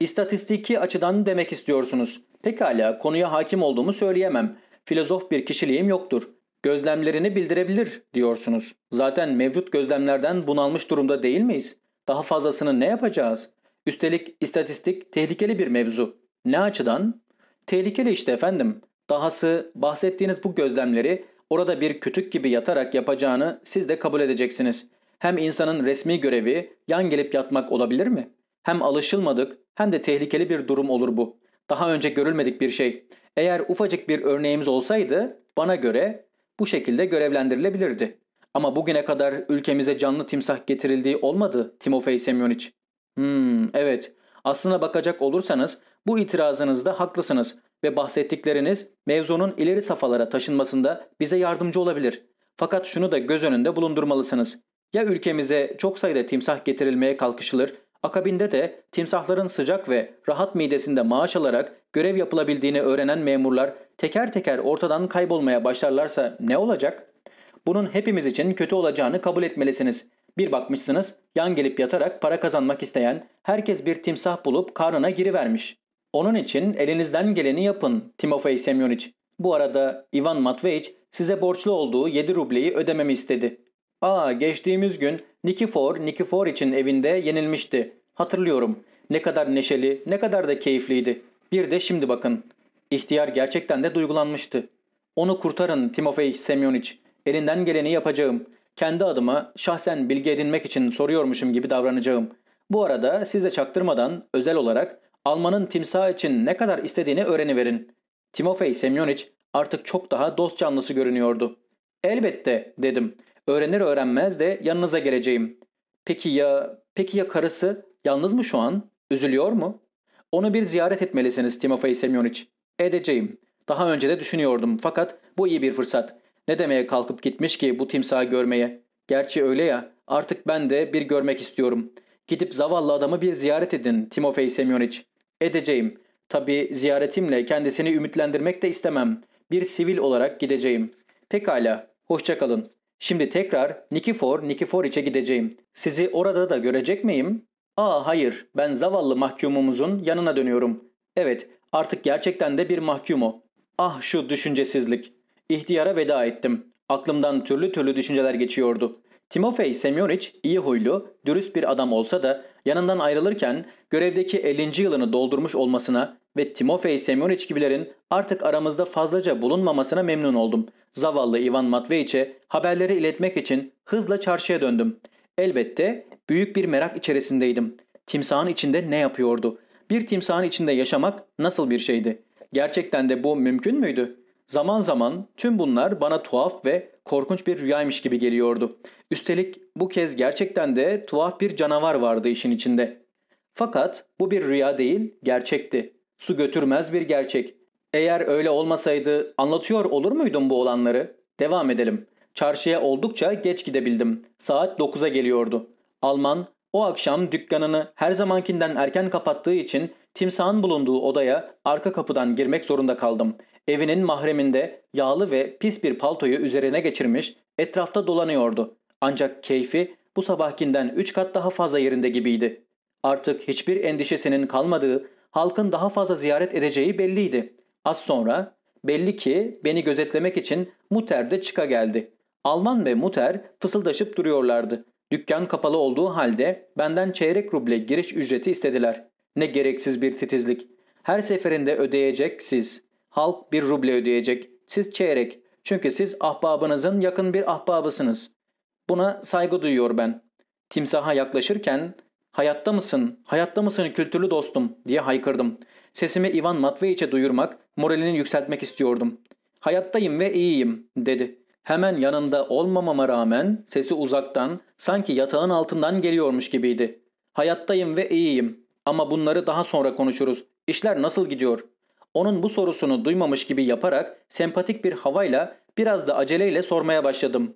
İstatistiki açıdan demek istiyorsunuz. Pekala konuya hakim olduğumu söyleyemem. Filozof bir kişiliğim yoktur. Gözlemlerini bildirebilir diyorsunuz. Zaten mevcut gözlemlerden bunalmış durumda değil miyiz? Daha fazlasını ne yapacağız? Üstelik istatistik tehlikeli bir mevzu. Ne açıdan? Tehlikeli işte efendim. Dahası bahsettiğiniz bu gözlemleri orada bir kütük gibi yatarak yapacağını siz de kabul edeceksiniz. Hem insanın resmi görevi yan gelip yatmak olabilir mi? Hem alışılmadık hem de tehlikeli bir durum olur bu. Daha önce görülmedik bir şey. Eğer ufacık bir örneğimiz olsaydı bana göre bu şekilde görevlendirilebilirdi. Ama bugüne kadar ülkemize canlı timsah getirildiği olmadı Timofey Semyonich. Hmm evet Aslına bakacak olursanız bu itirazınızda haklısınız ve bahsettikleriniz mevzunun ileri safhalara taşınmasında bize yardımcı olabilir. Fakat şunu da göz önünde bulundurmalısınız. Ya ülkemize çok sayıda timsah getirilmeye kalkışılır, akabinde de timsahların sıcak ve rahat midesinde maaş alarak görev yapılabildiğini öğrenen memurlar teker teker ortadan kaybolmaya başlarlarsa ne olacak? Bunun hepimiz için kötü olacağını kabul etmelisiniz. Bir bakmışsınız yan gelip yatarak para kazanmak isteyen herkes bir timsah bulup karnına girivermiş. Onun için elinizden geleni yapın Timofey Semyonich. Bu arada Ivan Matveich size borçlu olduğu 7 rubleyi ödememi istedi. Aa geçtiğimiz gün Nikifor Nikifor için evinde yenilmişti. Hatırlıyorum. Ne kadar neşeli, ne kadar da keyifliydi. Bir de şimdi bakın. İhtiyar gerçekten de duygulanmıştı. Onu kurtarın Timofey Semyonich. Elinden geleni yapacağım. Kendi adıma şahsen bilgi edinmek için soruyormuşum gibi davranacağım. Bu arada size çaktırmadan özel olarak Alman'ın timsah için ne kadar istediğini öğreniverin. Timofey Semyonich artık çok daha dost canlısı görünüyordu. Elbette dedim. Öğrenir öğrenmez de yanınıza geleceğim. Peki ya, peki ya karısı yalnız mı şu an? Üzülüyor mu? Onu bir ziyaret etmelisiniz Timofey Semyonich. Edeceğim. Daha önce de düşünüyordum fakat bu iyi bir fırsat. Ne demeye kalkıp gitmiş ki bu timsahı görmeye? Gerçi öyle ya artık ben de bir görmek istiyorum. Gidip zavallı adamı bir ziyaret edin Timofey Semyonich. Edeceğim. Tabii ziyaretimle kendisini ümitlendirmek de istemem. Bir sivil olarak gideceğim. Pekala. Hoşçakalın. Şimdi tekrar Nikifor Nikiforiç'e gideceğim. Sizi orada da görecek miyim? Aa hayır ben zavallı mahkumumuzun yanına dönüyorum. Evet artık gerçekten de bir mahkumu. Ah şu düşüncesizlik. İhtiyara veda ettim. Aklımdan türlü türlü düşünceler geçiyordu. Timofey Semyonich iyi huylu, dürüst bir adam olsa da yanından ayrılırken görevdeki 50. yılını doldurmuş olmasına ve Timofey Semyonich gibilerin artık aramızda fazlaca bulunmamasına memnun oldum. Zavallı Ivan Matveyich'e haberleri iletmek için hızla çarşıya döndüm. Elbette büyük bir merak içerisindeydim. Timsahın içinde ne yapıyordu? Bir timsahın içinde yaşamak nasıl bir şeydi? Gerçekten de bu mümkün müydü? Zaman zaman tüm bunlar bana tuhaf ve korkunç bir rüyaymış gibi geliyordu. Üstelik bu kez gerçekten de tuhaf bir canavar vardı işin içinde. Fakat bu bir rüya değil, gerçekti. Su götürmez bir gerçek. Eğer öyle olmasaydı anlatıyor olur muydum bu olanları? Devam edelim. Çarşıya oldukça geç gidebildim. Saat 9'a geliyordu. Alman o akşam dükkanını her zamankinden erken kapattığı için timsahın bulunduğu odaya arka kapıdan girmek zorunda kaldım. Evinin mahreminde yağlı ve pis bir paltoyu üzerine geçirmiş etrafta dolanıyordu. Ancak keyfi bu sabahkinden üç kat daha fazla yerinde gibiydi. Artık hiçbir endişesinin kalmadığı, halkın daha fazla ziyaret edeceği belliydi. Az sonra belli ki beni gözetlemek için Muter de çıka geldi. Alman ve Muter fısıldaşıp duruyorlardı. Dükkan kapalı olduğu halde benden çeyrek ruble giriş ücreti istediler. Ne gereksiz bir titizlik. Her seferinde ödeyecek siz. Halk bir ruble ödeyecek. Siz çeyrek. Çünkü siz ahbabınızın yakın bir ahbabısınız. Buna saygı duyuyor ben. Timsaha yaklaşırken ''Hayatta mısın, hayatta mısın kültürlü dostum?'' diye haykırdım. Sesimi Ivan Matveyiç'e duyurmak, moralini yükseltmek istiyordum. ''Hayattayım ve iyiyim.'' dedi. Hemen yanında olmamama rağmen sesi uzaktan, sanki yatağın altından geliyormuş gibiydi. ''Hayattayım ve iyiyim ama bunları daha sonra konuşuruz. İşler nasıl gidiyor?'' Onun bu sorusunu duymamış gibi yaparak sempatik bir havayla biraz da aceleyle sormaya başladım.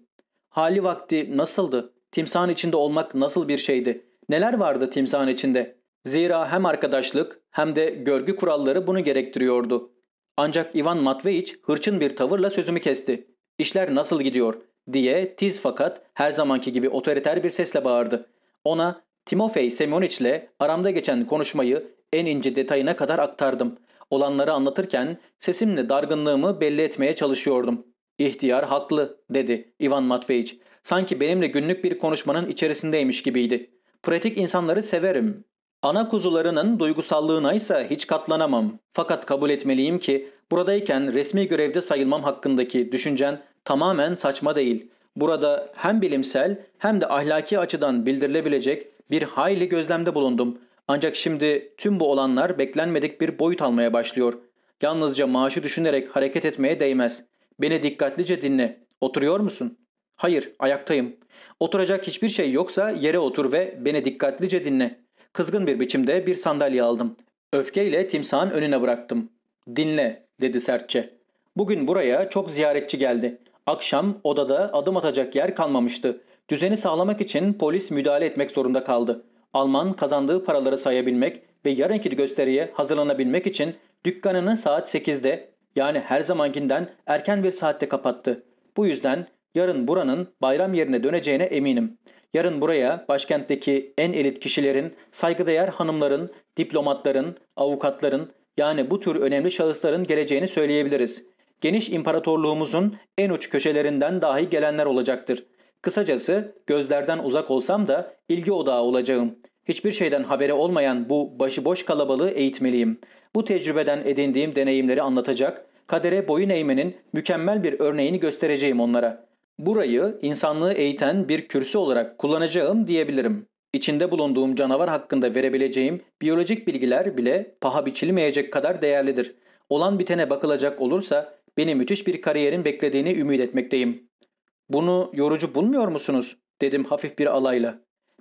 Hali vakti nasıldı? Timsahın içinde olmak nasıl bir şeydi? Neler vardı timsahın içinde? Zira hem arkadaşlık hem de görgü kuralları bunu gerektiriyordu. Ancak Ivan Matveyiç hırçın bir tavırla sözümü kesti. İşler nasıl gidiyor diye tiz fakat her zamanki gibi otoriter bir sesle bağırdı. Ona Timofey ile aramda geçen konuşmayı en ince detayına kadar aktardım. Olanları anlatırken sesimle dargınlığımı belli etmeye çalışıyordum. İhtiyar haklı dedi Ivan Matveyiç. Sanki benimle günlük bir konuşmanın içerisindeymiş gibiydi. Pratik insanları severim. Ana kuzularının duygusallığına ise hiç katlanamam. Fakat kabul etmeliyim ki buradayken resmi görevde sayılmam hakkındaki düşüncen tamamen saçma değil. Burada hem bilimsel hem de ahlaki açıdan bildirilebilecek bir hayli gözlemde bulundum. Ancak şimdi tüm bu olanlar beklenmedik bir boyut almaya başlıyor. Yalnızca maaşı düşünerek hareket etmeye değmez. Beni dikkatlice dinle. Oturuyor musun? Hayır, ayaktayım. Oturacak hiçbir şey yoksa yere otur ve beni dikkatlice dinle. Kızgın bir biçimde bir sandalye aldım. Öfkeyle timsahın önüne bıraktım. Dinle, dedi sertçe. Bugün buraya çok ziyaretçi geldi. Akşam odada adım atacak yer kalmamıştı. Düzeni sağlamak için polis müdahale etmek zorunda kaldı. Alman kazandığı paraları sayabilmek ve yarınki gösteriye hazırlanabilmek için dükkanını saat 8'de yani her zamankinden erken bir saatte kapattı. Bu yüzden yarın buranın bayram yerine döneceğine eminim. Yarın buraya başkentteki en elit kişilerin, saygıdeğer hanımların, diplomatların, avukatların yani bu tür önemli şahısların geleceğini söyleyebiliriz. Geniş imparatorluğumuzun en uç köşelerinden dahi gelenler olacaktır. Kısacası gözlerden uzak olsam da ilgi odağı olacağım. Hiçbir şeyden haberi olmayan bu başıboş kalabalığı eğitmeliyim. Bu tecrübeden edindiğim deneyimleri anlatacak, kadere boyun eğmenin mükemmel bir örneğini göstereceğim onlara. Burayı insanlığı eğiten bir kürsü olarak kullanacağım diyebilirim. İçinde bulunduğum canavar hakkında verebileceğim biyolojik bilgiler bile paha biçilmeyecek kadar değerlidir. Olan bitene bakılacak olursa beni müthiş bir kariyerin beklediğini ümit etmekteyim. Bunu yorucu bulmuyor musunuz? dedim hafif bir alayla.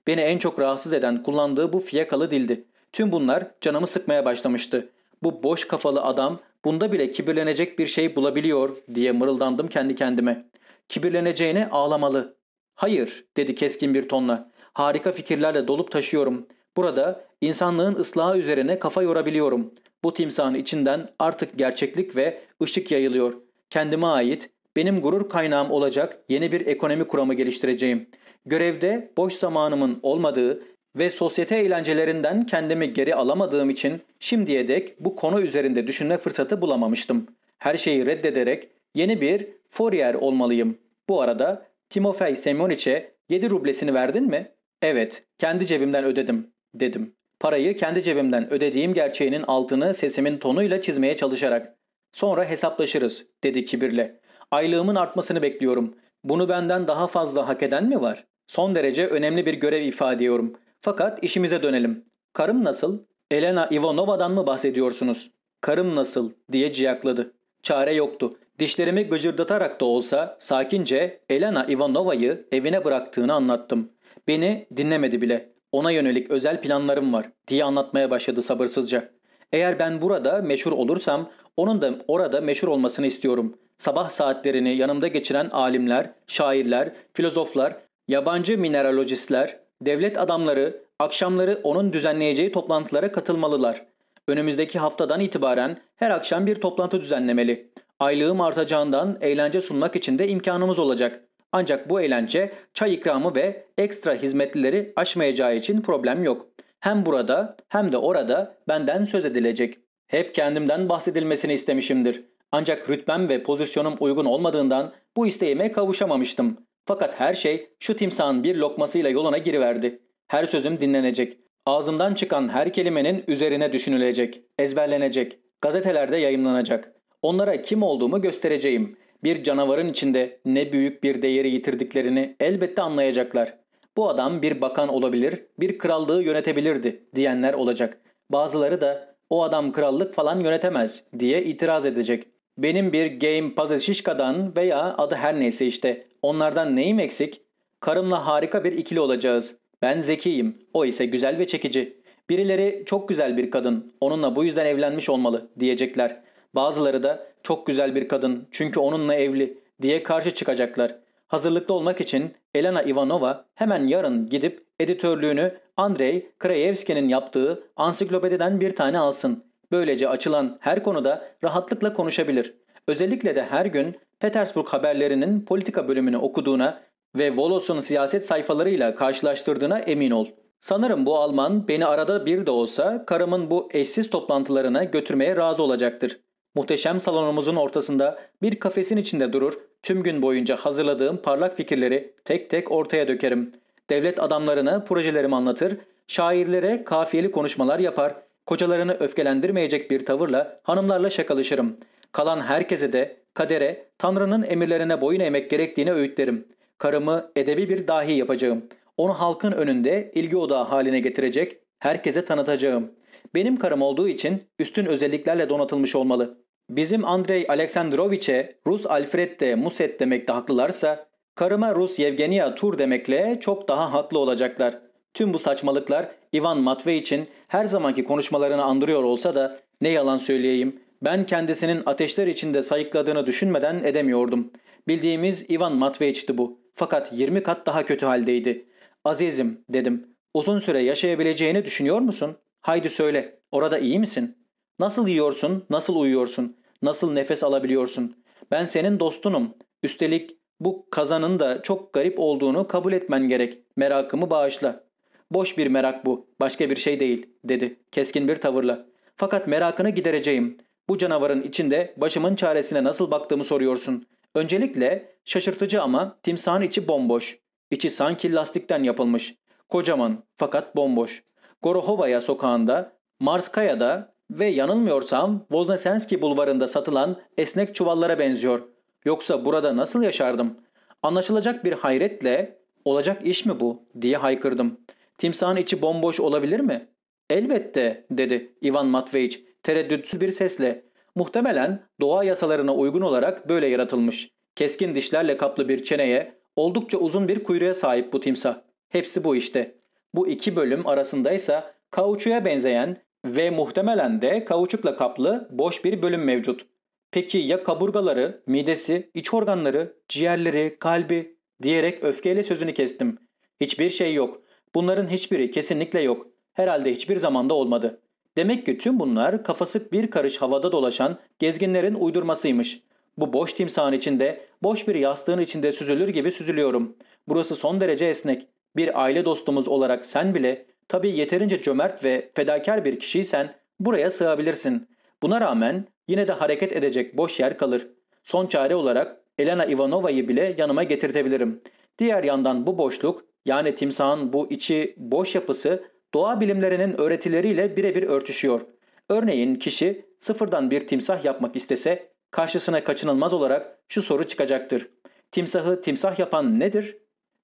Beni en çok rahatsız eden kullandığı bu fiyakalı dildi. Tüm bunlar canımı sıkmaya başlamıştı. Bu boş kafalı adam bunda bile kibirlenecek bir şey bulabiliyor diye mırıldandım kendi kendime. Kibirleneceğine ağlamalı. Hayır dedi keskin bir tonla. Harika fikirlerle dolup taşıyorum. Burada insanlığın ıslahı üzerine kafa yorabiliyorum. Bu timsahın içinden artık gerçeklik ve ışık yayılıyor. Kendime ait benim gurur kaynağım olacak yeni bir ekonomi kuramı geliştireceğim. Görevde boş zamanımın olmadığı ve sosyete eğlencelerinden kendimi geri alamadığım için şimdiye dek bu konu üzerinde düşünme fırsatı bulamamıştım. Her şeyi reddederek yeni bir Fourier olmalıyım. Bu arada Timofey Semyoniche 7 rublesini verdin mi? Evet, kendi cebimden ödedim, dedim. Parayı kendi cebimden ödediğim gerçeğinin altını sesimin tonuyla çizmeye çalışarak. Sonra hesaplaşırız, dedi kibirle. Aylığımın artmasını bekliyorum. Bunu benden daha fazla hak eden mi var? Son derece önemli bir görev ifade ediyorum. Fakat işimize dönelim. Karım nasıl? Elena Ivanova'dan mı bahsediyorsunuz? Karım nasıl diye ciyakladı. Çare yoktu. Dişlerimi gıcırdatarak da olsa sakince Elena Ivanova'yı evine bıraktığını anlattım. Beni dinlemedi bile. Ona yönelik özel planlarım var diye anlatmaya başladı sabırsızca. Eğer ben burada meşhur olursam onun da orada meşhur olmasını istiyorum sabah saatlerini yanımda geçiren alimler, şairler, filozoflar, yabancı mineralojistler, devlet adamları akşamları onun düzenleyeceği toplantılara katılmalılar. Önümüzdeki haftadan itibaren her akşam bir toplantı düzenlemeli. Aylığım artacağından eğlence sunmak için de imkanımız olacak. Ancak bu eğlence çay ikramı ve ekstra hizmetlileri aşmayacağı için problem yok. Hem burada hem de orada benden söz edilecek. Hep kendimden bahsedilmesini istemişimdir. Ancak rütbem ve pozisyonum uygun olmadığından bu isteğime kavuşamamıştım. Fakat her şey şu timsahın bir lokmasıyla yoluna giriverdi. Her sözüm dinlenecek. Ağzımdan çıkan her kelimenin üzerine düşünülecek, ezberlenecek, gazetelerde yayınlanacak. Onlara kim olduğumu göstereceğim. Bir canavarın içinde ne büyük bir değeri yitirdiklerini elbette anlayacaklar. Bu adam bir bakan olabilir, bir krallığı yönetebilirdi diyenler olacak. Bazıları da o adam krallık falan yönetemez diye itiraz edecek. Benim bir Game Pazışişka'dan veya adı her neyse işte onlardan neyim eksik? Karımla harika bir ikili olacağız. Ben zekiyim, o ise güzel ve çekici. Birileri çok güzel bir kadın, onunla bu yüzden evlenmiş olmalı diyecekler. Bazıları da çok güzel bir kadın çünkü onunla evli diye karşı çıkacaklar. Hazırlıklı olmak için Elena Ivanova hemen yarın gidip editörlüğünü Andrei Krayevski'nin yaptığı ansiklopediden bir tane alsın. Böylece açılan her konuda rahatlıkla konuşabilir. Özellikle de her gün Petersburg haberlerinin politika bölümünü okuduğuna ve Volos'un siyaset sayfalarıyla karşılaştırdığına emin ol. Sanırım bu Alman beni arada bir de olsa karımın bu eşsiz toplantılarına götürmeye razı olacaktır. Muhteşem salonumuzun ortasında bir kafesin içinde durur, tüm gün boyunca hazırladığım parlak fikirleri tek tek ortaya dökerim. Devlet adamlarına projelerimi anlatır, şairlere kafiyeli konuşmalar yapar, kocalarını öfkelendirmeyecek bir tavırla hanımlarla şakalaşırım. Kalan herkese de kadere, Tanrı'nın emirlerine boyun eğmek gerektiğini öğütlerim. Karımı edebi bir dahi yapacağım. Onu halkın önünde ilgi odağı haline getirecek, herkese tanıtacağım. Benim karım olduğu için üstün özelliklerle donatılmış olmalı. Bizim Andrei Aleksandroviç'e Rus Alfred de Muset demekte haklılarsa, karıma Rus Yevgenia Tur demekle çok daha haklı olacaklar.'' Tüm bu saçmalıklar Ivan Matvey için her zamanki konuşmalarını andırıyor olsa da ne yalan söyleyeyim ben kendisinin ateşler içinde sayıkladığını düşünmeden edemiyordum. Bildiğimiz Ivan Matveyiç'ti bu. Fakat 20 kat daha kötü haldeydi. Azizim dedim. Uzun süre yaşayabileceğini düşünüyor musun? Haydi söyle. Orada iyi misin? Nasıl yiyorsun? Nasıl uyuyorsun? Nasıl nefes alabiliyorsun? Ben senin dostunum. Üstelik bu kazanın da çok garip olduğunu kabul etmen gerek. Merakımı bağışla. Boş bir merak bu, başka bir şey değil, dedi keskin bir tavırla. Fakat merakını gidereceğim. Bu canavarın içinde başımın çaresine nasıl baktığımı soruyorsun. Öncelikle şaşırtıcı ama timsahın içi bomboş. İçi sanki lastikten yapılmış. Kocaman fakat bomboş. Gorohova'ya sokağında, Marskaya'da ve yanılmıyorsam Voznesenski bulvarında satılan esnek çuvallara benziyor. Yoksa burada nasıl yaşardım? Anlaşılacak bir hayretle olacak iş mi bu diye haykırdım. Timsahın içi bomboş olabilir mi? Elbette dedi Ivan Matveich tereddütsüz bir sesle. Muhtemelen doğa yasalarına uygun olarak böyle yaratılmış. Keskin dişlerle kaplı bir çeneye, oldukça uzun bir kuyruğa sahip bu timsah. Hepsi bu işte. Bu iki bölüm arasındaysa kauçuya benzeyen ve muhtemelen de kauçukla kaplı boş bir bölüm mevcut. Peki ya kaburgaları, midesi, iç organları, ciğerleri, kalbi diyerek öfkeyle sözünü kestim. Hiçbir şey yok. Bunların hiçbiri kesinlikle yok. Herhalde hiçbir zamanda olmadı. Demek ki tüm bunlar kafası bir karış havada dolaşan gezginlerin uydurmasıymış. Bu boş timsahın içinde, boş bir yastığın içinde süzülür gibi süzülüyorum. Burası son derece esnek. Bir aile dostumuz olarak sen bile, tabii yeterince cömert ve fedakar bir kişiysen buraya sığabilirsin. Buna rağmen yine de hareket edecek boş yer kalır. Son çare olarak Elena Ivanova'yı bile yanıma getirtebilirim. Diğer yandan bu boşluk yani timsahın bu içi boş yapısı doğa bilimlerinin öğretileriyle birebir örtüşüyor. Örneğin kişi sıfırdan bir timsah yapmak istese karşısına kaçınılmaz olarak şu soru çıkacaktır. Timsahı timsah yapan nedir?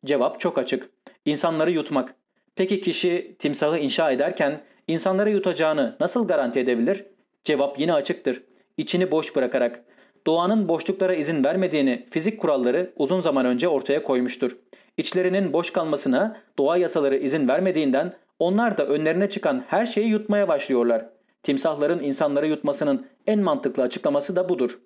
Cevap çok açık. İnsanları yutmak. Peki kişi timsahı inşa ederken insanları yutacağını nasıl garanti edebilir? Cevap yine açıktır. İçini boş bırakarak. Doğanın boşluklara izin vermediğini fizik kuralları uzun zaman önce ortaya koymuştur. İçlerinin boş kalmasına doğa yasaları izin vermediğinden onlar da önlerine çıkan her şeyi yutmaya başlıyorlar. Timsahların insanları yutmasının en mantıklı açıklaması da budur.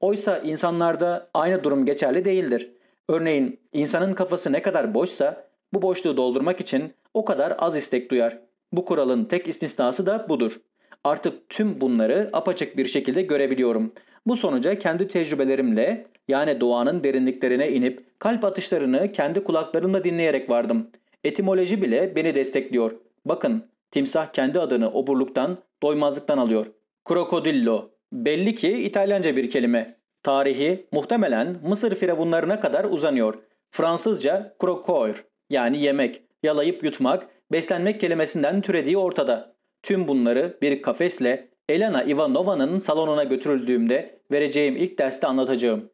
Oysa insanlarda aynı durum geçerli değildir. Örneğin insanın kafası ne kadar boşsa bu boşluğu doldurmak için o kadar az istek duyar. Bu kuralın tek istisnası da budur. Artık tüm bunları apaçık bir şekilde görebiliyorum. Bu sonuca kendi tecrübelerimle yani doğanın derinliklerine inip kalp atışlarını kendi kulaklarımla dinleyerek vardım. Etimoloji bile beni destekliyor. Bakın timsah kendi adını oburluktan, doymazlıktan alıyor. Krokodillo. Belli ki İtalyanca bir kelime. Tarihi muhtemelen Mısır firavunlarına kadar uzanıyor. Fransızca krokoir, yani yemek, yalayıp yutmak, beslenmek kelimesinden türediği ortada. Tüm bunları bir kafesle Elena Ivanova'nın salonuna götürüldüğümde vereceğim ilk derste anlatacağım.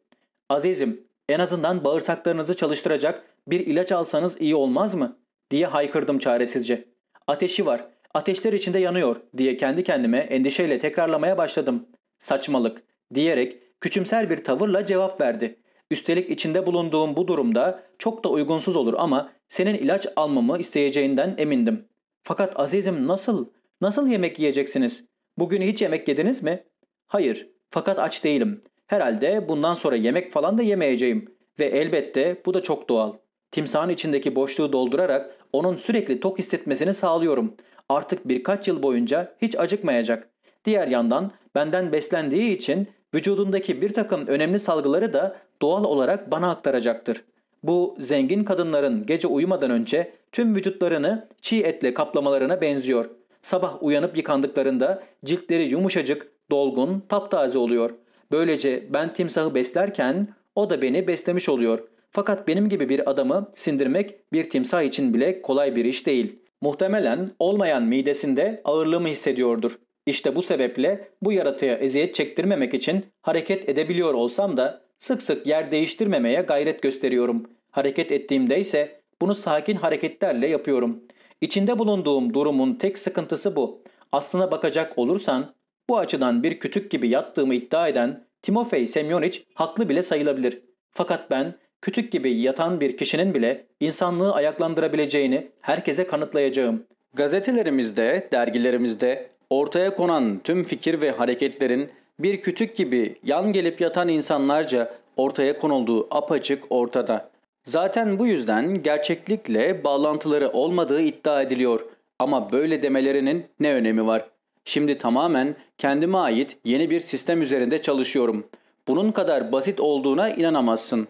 Azizim, en azından bağırsaklarınızı çalıştıracak bir ilaç alsanız iyi olmaz mı? diye haykırdım çaresizce. Ateşi var, ateşler içinde yanıyor diye kendi kendime endişeyle tekrarlamaya başladım. Saçmalık diyerek küçümser bir tavırla cevap verdi. Üstelik içinde bulunduğum bu durumda çok da uygunsuz olur ama senin ilaç almamı isteyeceğinden emindim. Fakat azizim nasıl, nasıl yemek yiyeceksiniz? Bugün hiç yemek yediniz mi? Hayır fakat aç değilim. Herhalde bundan sonra yemek falan da yemeyeceğim. Ve elbette bu da çok doğal. Timsahın içindeki boşluğu doldurarak onun sürekli tok hissetmesini sağlıyorum. Artık birkaç yıl boyunca hiç acıkmayacak. Diğer yandan benden beslendiği için vücudundaki bir takım önemli salgıları da doğal olarak bana aktaracaktır. Bu zengin kadınların gece uyumadan önce tüm vücutlarını çiğ etle kaplamalarına benziyor.'' Sabah uyanıp yıkandıklarında ciltleri yumuşacık, dolgun, taptaze oluyor. Böylece ben timsahı beslerken o da beni beslemiş oluyor. Fakat benim gibi bir adamı sindirmek bir timsah için bile kolay bir iş değil. Muhtemelen olmayan midesinde ağırlığımı hissediyordur. İşte bu sebeple bu yaratıya eziyet çektirmemek için hareket edebiliyor olsam da sık sık yer değiştirmemeye gayret gösteriyorum. Hareket ettiğimde ise bunu sakin hareketlerle yapıyorum. İçinde bulunduğum durumun tek sıkıntısı bu. Aslına bakacak olursan bu açıdan bir kütük gibi yattığımı iddia eden Timofey Semyonich haklı bile sayılabilir. Fakat ben kütük gibi yatan bir kişinin bile insanlığı ayaklandırabileceğini herkese kanıtlayacağım. Gazetelerimizde, dergilerimizde ortaya konan tüm fikir ve hareketlerin bir kütük gibi yan gelip yatan insanlarca ortaya konulduğu apaçık ortada. Zaten bu yüzden gerçeklikle bağlantıları olmadığı iddia ediliyor. Ama böyle demelerinin ne önemi var? Şimdi tamamen kendime ait yeni bir sistem üzerinde çalışıyorum. Bunun kadar basit olduğuna inanamazsın.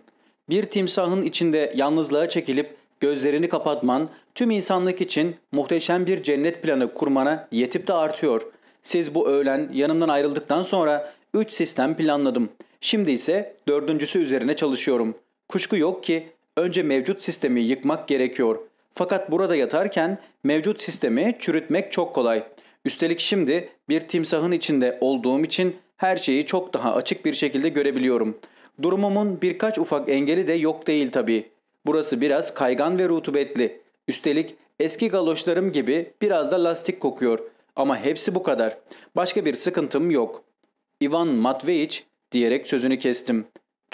Bir timsahın içinde yalnızlığa çekilip gözlerini kapatman tüm insanlık için muhteşem bir cennet planı kurmana yetip de artıyor. Siz bu öğlen yanımdan ayrıldıktan sonra 3 sistem planladım. Şimdi ise dördüncüsü üzerine çalışıyorum. Kuşku yok ki Önce mevcut sistemi yıkmak gerekiyor. Fakat burada yatarken mevcut sistemi çürütmek çok kolay. Üstelik şimdi bir timsahın içinde olduğum için her şeyi çok daha açık bir şekilde görebiliyorum. Durumumun birkaç ufak engeli de yok değil tabii. Burası biraz kaygan ve rutubetli. Üstelik eski galoşlarım gibi biraz da lastik kokuyor. Ama hepsi bu kadar. Başka bir sıkıntım yok. Ivan Matveich diyerek sözünü kestim.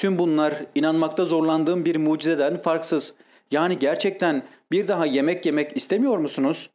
Tüm bunlar inanmakta zorlandığım bir mucizeden farksız. Yani gerçekten bir daha yemek yemek istemiyor musunuz?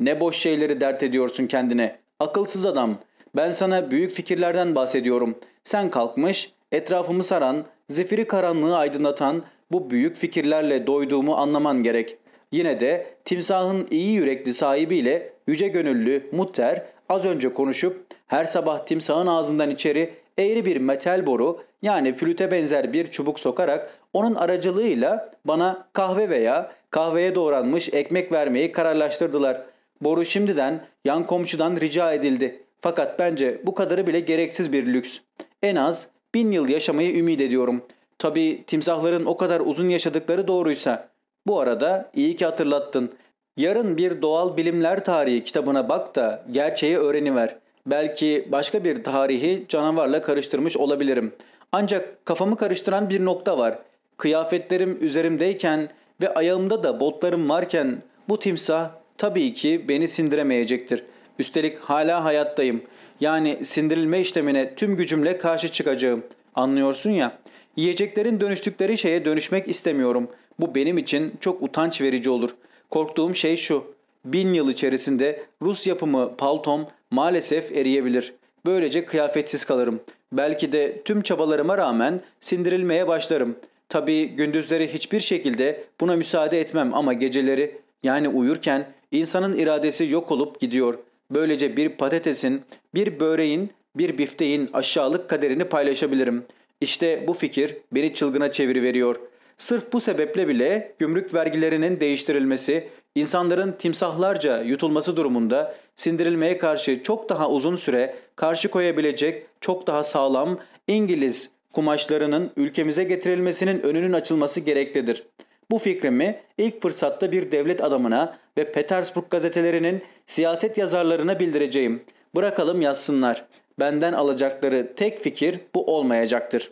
Ne boş şeyleri dert ediyorsun kendine. Akılsız adam. Ben sana büyük fikirlerden bahsediyorum. Sen kalkmış, etrafımı saran, zifiri karanlığı aydınlatan bu büyük fikirlerle doyduğumu anlaman gerek. Yine de timsahın iyi yürekli sahibiyle yüce gönüllü Mutter az önce konuşup her sabah timsahın ağzından içeri eğri bir metal boru yani flüte benzer bir çubuk sokarak onun aracılığıyla bana kahve veya kahveye doğranmış ekmek vermeyi kararlaştırdılar. Boru şimdiden yan komşudan rica edildi. Fakat bence bu kadarı bile gereksiz bir lüks. En az bin yıl yaşamayı ümit ediyorum. Tabi timsahların o kadar uzun yaşadıkları doğruysa. Bu arada iyi ki hatırlattın. Yarın bir doğal bilimler tarihi kitabına bak da gerçeği öğreniver. Belki başka bir tarihi canavarla karıştırmış olabilirim.'' Ancak kafamı karıştıran bir nokta var. Kıyafetlerim üzerimdeyken ve ayağımda da botlarım varken bu timsah tabii ki beni sindiremeyecektir. Üstelik hala hayattayım. Yani sindirilme işlemine tüm gücümle karşı çıkacağım. Anlıyorsun ya. Yiyeceklerin dönüştükleri şeye dönüşmek istemiyorum. Bu benim için çok utanç verici olur. Korktuğum şey şu. Bin yıl içerisinde Rus yapımı paltom maalesef eriyebilir. Böylece kıyafetsiz kalırım. Belki de tüm çabalarıma rağmen sindirilmeye başlarım. Tabii gündüzleri hiçbir şekilde buna müsaade etmem ama geceleri yani uyurken insanın iradesi yok olup gidiyor. Böylece bir patatesin, bir böreğin, bir bifteğin aşağılık kaderini paylaşabilirim. İşte bu fikir beni çılgına çeviriveriyor. Sırf bu sebeple bile gümrük vergilerinin değiştirilmesi, insanların timsahlarca yutulması durumunda sindirilmeye karşı çok daha uzun süre karşı koyabilecek çok daha sağlam İngiliz kumaşlarının ülkemize getirilmesinin önünün açılması gereklidir. Bu fikrimi ilk fırsatta bir devlet adamına ve Petersburg gazetelerinin siyaset yazarlarına bildireceğim. Bırakalım yazsınlar. Benden alacakları tek fikir bu olmayacaktır.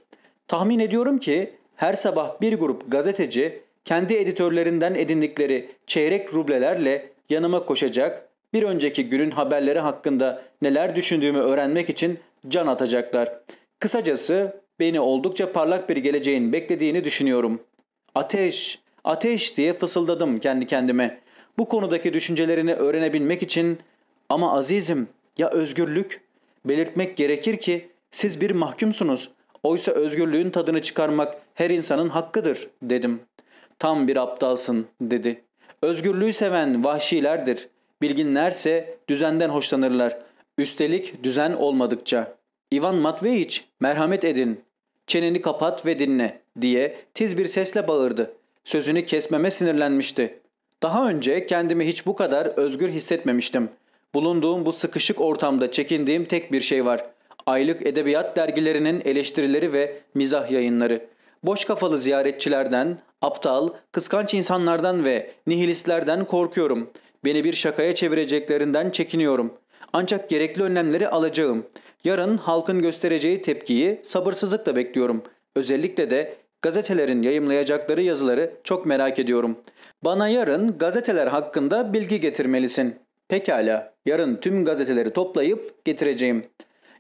Tahmin ediyorum ki her sabah bir grup gazeteci kendi editörlerinden edindikleri çeyrek rublelerle yanıma koşacak bir önceki günün haberleri hakkında neler düşündüğümü öğrenmek için can atacaklar. Kısacası beni oldukça parlak bir geleceğin beklediğini düşünüyorum. Ateş, ateş diye fısıldadım kendi kendime. Bu konudaki düşüncelerini öğrenebilmek için ama azizim ya özgürlük? Belirtmek gerekir ki siz bir mahkumsunuz. Oysa özgürlüğün tadını çıkarmak her insanın hakkıdır dedim. Tam bir aptalsın dedi. Özgürlüğü seven vahşilerdir. Bilginlerse düzenden hoşlanırlar. Üstelik düzen olmadıkça. İvan Matveyiç merhamet edin. Çeneni kapat ve dinle diye tiz bir sesle bağırdı. Sözünü kesmeme sinirlenmişti. Daha önce kendimi hiç bu kadar özgür hissetmemiştim. Bulunduğum bu sıkışık ortamda çekindiğim tek bir şey var. Aylık edebiyat dergilerinin eleştirileri ve mizah yayınları. Boş kafalı ziyaretçilerden, aptal, kıskanç insanlardan ve nihilistlerden korkuyorum. Beni bir şakaya çevireceklerinden çekiniyorum. Ancak gerekli önlemleri alacağım. Yarın halkın göstereceği tepkiyi sabırsızlıkla bekliyorum. Özellikle de gazetelerin yayımlayacakları yazıları çok merak ediyorum. Bana yarın gazeteler hakkında bilgi getirmelisin. Pekala, yarın tüm gazeteleri toplayıp getireceğim.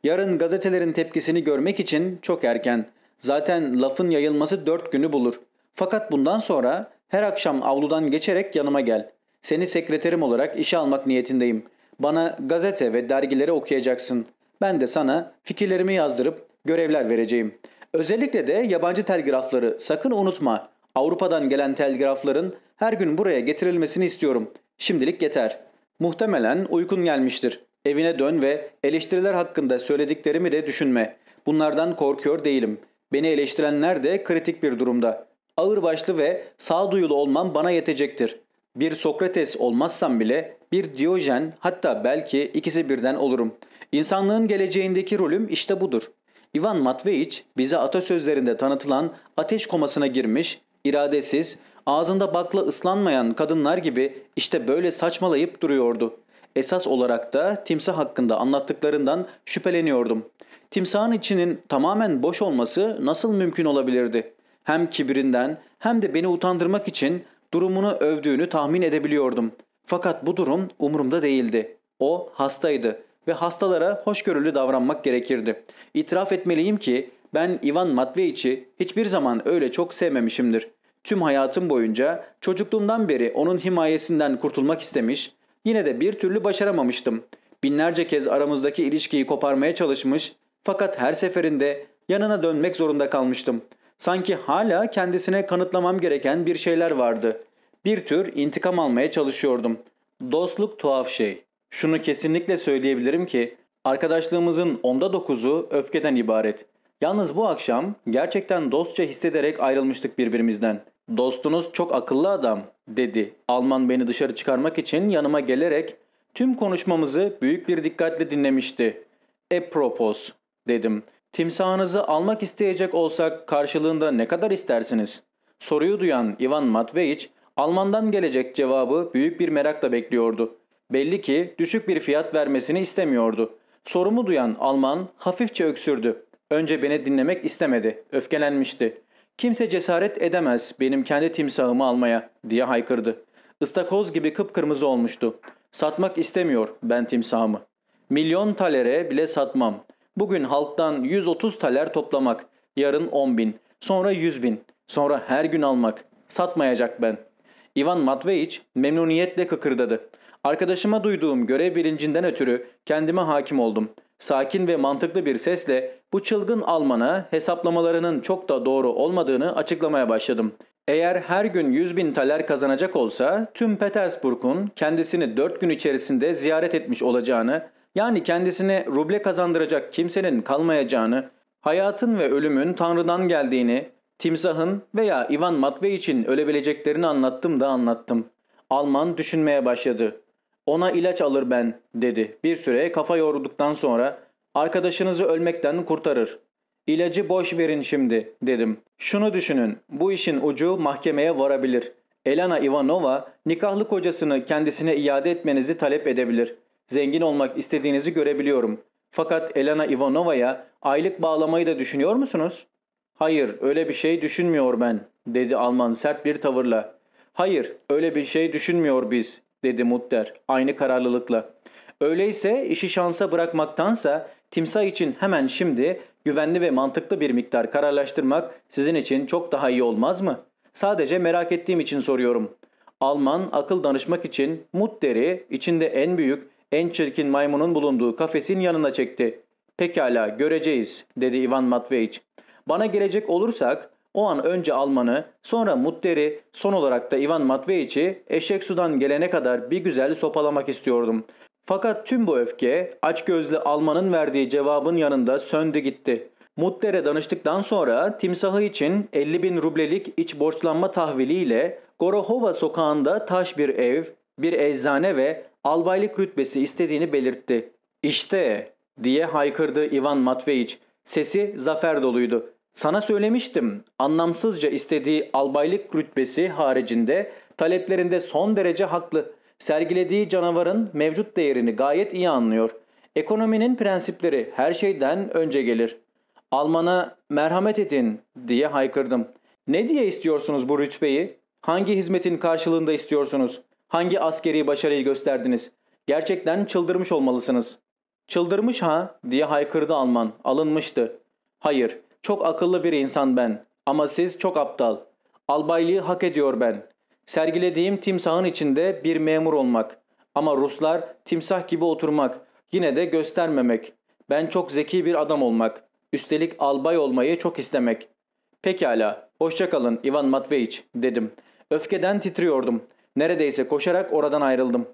Yarın gazetelerin tepkisini görmek için çok erken. Zaten lafın yayılması dört günü bulur. Fakat bundan sonra her akşam avludan geçerek yanıma gel. Seni sekreterim olarak işe almak niyetindeyim. Bana gazete ve dergileri okuyacaksın. Ben de sana fikirlerimi yazdırıp görevler vereceğim. Özellikle de yabancı telgrafları sakın unutma. Avrupa'dan gelen telgrafların her gün buraya getirilmesini istiyorum. Şimdilik yeter. Muhtemelen uykun gelmiştir. Evine dön ve eleştiriler hakkında söylediklerimi de düşünme. Bunlardan korkuyor değilim. Beni eleştirenler de kritik bir durumda. Ağırbaşlı ve sağduyulu olmam bana yetecektir. Bir Sokrates olmazsam bile bir Diyojen hatta belki ikisi birden olurum. İnsanlığın geleceğindeki rolüm işte budur. Ivan Matveyiç bize atasözlerinde tanıtılan ateş komasına girmiş, iradesiz, ağzında bakla ıslanmayan kadınlar gibi işte böyle saçmalayıp duruyordu. Esas olarak da timsah hakkında anlattıklarından şüpheleniyordum. Timsahın içinin tamamen boş olması nasıl mümkün olabilirdi? Hem kibrinden, hem de beni utandırmak için Durumunu övdüğünü tahmin edebiliyordum. Fakat bu durum umurumda değildi. O hastaydı ve hastalara hoşgörülü davranmak gerekirdi. İtiraf etmeliyim ki ben Ivan Matveyich'i hiçbir zaman öyle çok sevmemişimdir. Tüm hayatım boyunca çocukluğumdan beri onun himayesinden kurtulmak istemiş, yine de bir türlü başaramamıştım. Binlerce kez aramızdaki ilişkiyi koparmaya çalışmış fakat her seferinde yanına dönmek zorunda kalmıştım. Sanki hala kendisine kanıtlamam gereken bir şeyler vardı. Bir tür intikam almaya çalışıyordum. Dostluk tuhaf şey. Şunu kesinlikle söyleyebilirim ki arkadaşlığımızın onda dokuzu öfkeden ibaret. Yalnız bu akşam gerçekten dostça hissederek ayrılmıştık birbirimizden. Dostunuz çok akıllı adam dedi. Alman beni dışarı çıkarmak için yanıma gelerek tüm konuşmamızı büyük bir dikkatle dinlemişti. Epropos dedim. Timsahınızı almak isteyecek olsak karşılığında ne kadar istersiniz? Soruyu duyan Ivan Matveich Alman'dan gelecek cevabı büyük bir merakla bekliyordu. Belli ki düşük bir fiyat vermesini istemiyordu. Sorumu duyan Alman hafifçe öksürdü. Önce beni dinlemek istemedi, öfkelenmişti. Kimse cesaret edemez benim kendi timsahımı almaya diye haykırdı. Istakoz gibi kıpkırmızı olmuştu. Satmak istemiyor ben timsahımı. Milyon talere bile satmam. Bugün halktan 130 taler toplamak, yarın 10 bin, sonra 100 bin, sonra her gün almak. Satmayacak ben.'' Ivan Matveich memnuniyetle kıkırdadı. Arkadaşıma duyduğum görev bilincinden ötürü kendime hakim oldum. Sakin ve mantıklı bir sesle bu çılgın Alman'a hesaplamalarının çok da doğru olmadığını açıklamaya başladım. Eğer her gün 100 bin taler kazanacak olsa tüm Petersburg'un kendisini 4 gün içerisinde ziyaret etmiş olacağını, yani kendisine ruble kazandıracak kimsenin kalmayacağını, hayatın ve ölümün Tanrı'dan geldiğini, Timsah'ın veya Ivan Matveyich'in ölebileceklerini anlattım da anlattım. Alman düşünmeye başladı. Ona ilaç alır ben dedi. Bir süre kafa yorulduktan sonra arkadaşınızı ölmekten kurtarır. İlacı boş verin şimdi dedim. Şunu düşünün bu işin ucu mahkemeye varabilir. Elena Ivanova nikahlı kocasını kendisine iade etmenizi talep edebilir. Zengin olmak istediğinizi görebiliyorum. Fakat Elena Ivanova'ya aylık bağlamayı da düşünüyor musunuz? Hayır öyle bir şey düşünmüyor ben dedi Alman sert bir tavırla. Hayır öyle bir şey düşünmüyor biz dedi Mutter aynı kararlılıkla. Öyleyse işi şansa bırakmaktansa timsah için hemen şimdi güvenli ve mantıklı bir miktar kararlaştırmak sizin için çok daha iyi olmaz mı? Sadece merak ettiğim için soruyorum. Alman akıl danışmak için Mutter'i içinde en büyük, en çirkin maymunun bulunduğu kafesin yanına çekti. Pekala göreceğiz dedi Ivan Matveich. Bana gelecek olursak o an önce Alman'ı, sonra Mutter'i, son olarak da Ivan Matveyich'i eşek sudan gelene kadar bir güzel sopalamak istiyordum. Fakat tüm bu öfke açgözlü Alman'ın verdiği cevabın yanında söndü gitti. Mutter'e danıştıktan sonra timsahı için 50 bin rublelik iç borçlanma tahviliyle Gorohova sokağında taş bir ev, bir eczane ve albaylık rütbesi istediğini belirtti. İşte diye haykırdı Ivan Matveyiç. Sesi zafer doluydu. Sana söylemiştim, anlamsızca istediği albaylık rütbesi haricinde taleplerinde son derece haklı. Sergilediği canavarın mevcut değerini gayet iyi anlıyor. Ekonominin prensipleri her şeyden önce gelir. Alman'a merhamet edin diye haykırdım. Ne diye istiyorsunuz bu rütbeyi? Hangi hizmetin karşılığında istiyorsunuz? Hangi askeri başarıyı gösterdiniz? Gerçekten çıldırmış olmalısınız. Çıldırmış ha diye haykırdı Alman. Alınmıştı. Hayır, çok akıllı bir insan ben ama siz çok aptal. Albaylığı hak ediyor ben. Sergilediğim timsahın içinde bir memur olmak. Ama Ruslar timsah gibi oturmak, yine de göstermemek. Ben çok zeki bir adam olmak. Üstelik albay olmayı çok istemek. Pekala, hoşçakalın Ivan Matveyiç dedim. Öfkeden titriyordum. Neredeyse koşarak oradan ayrıldım.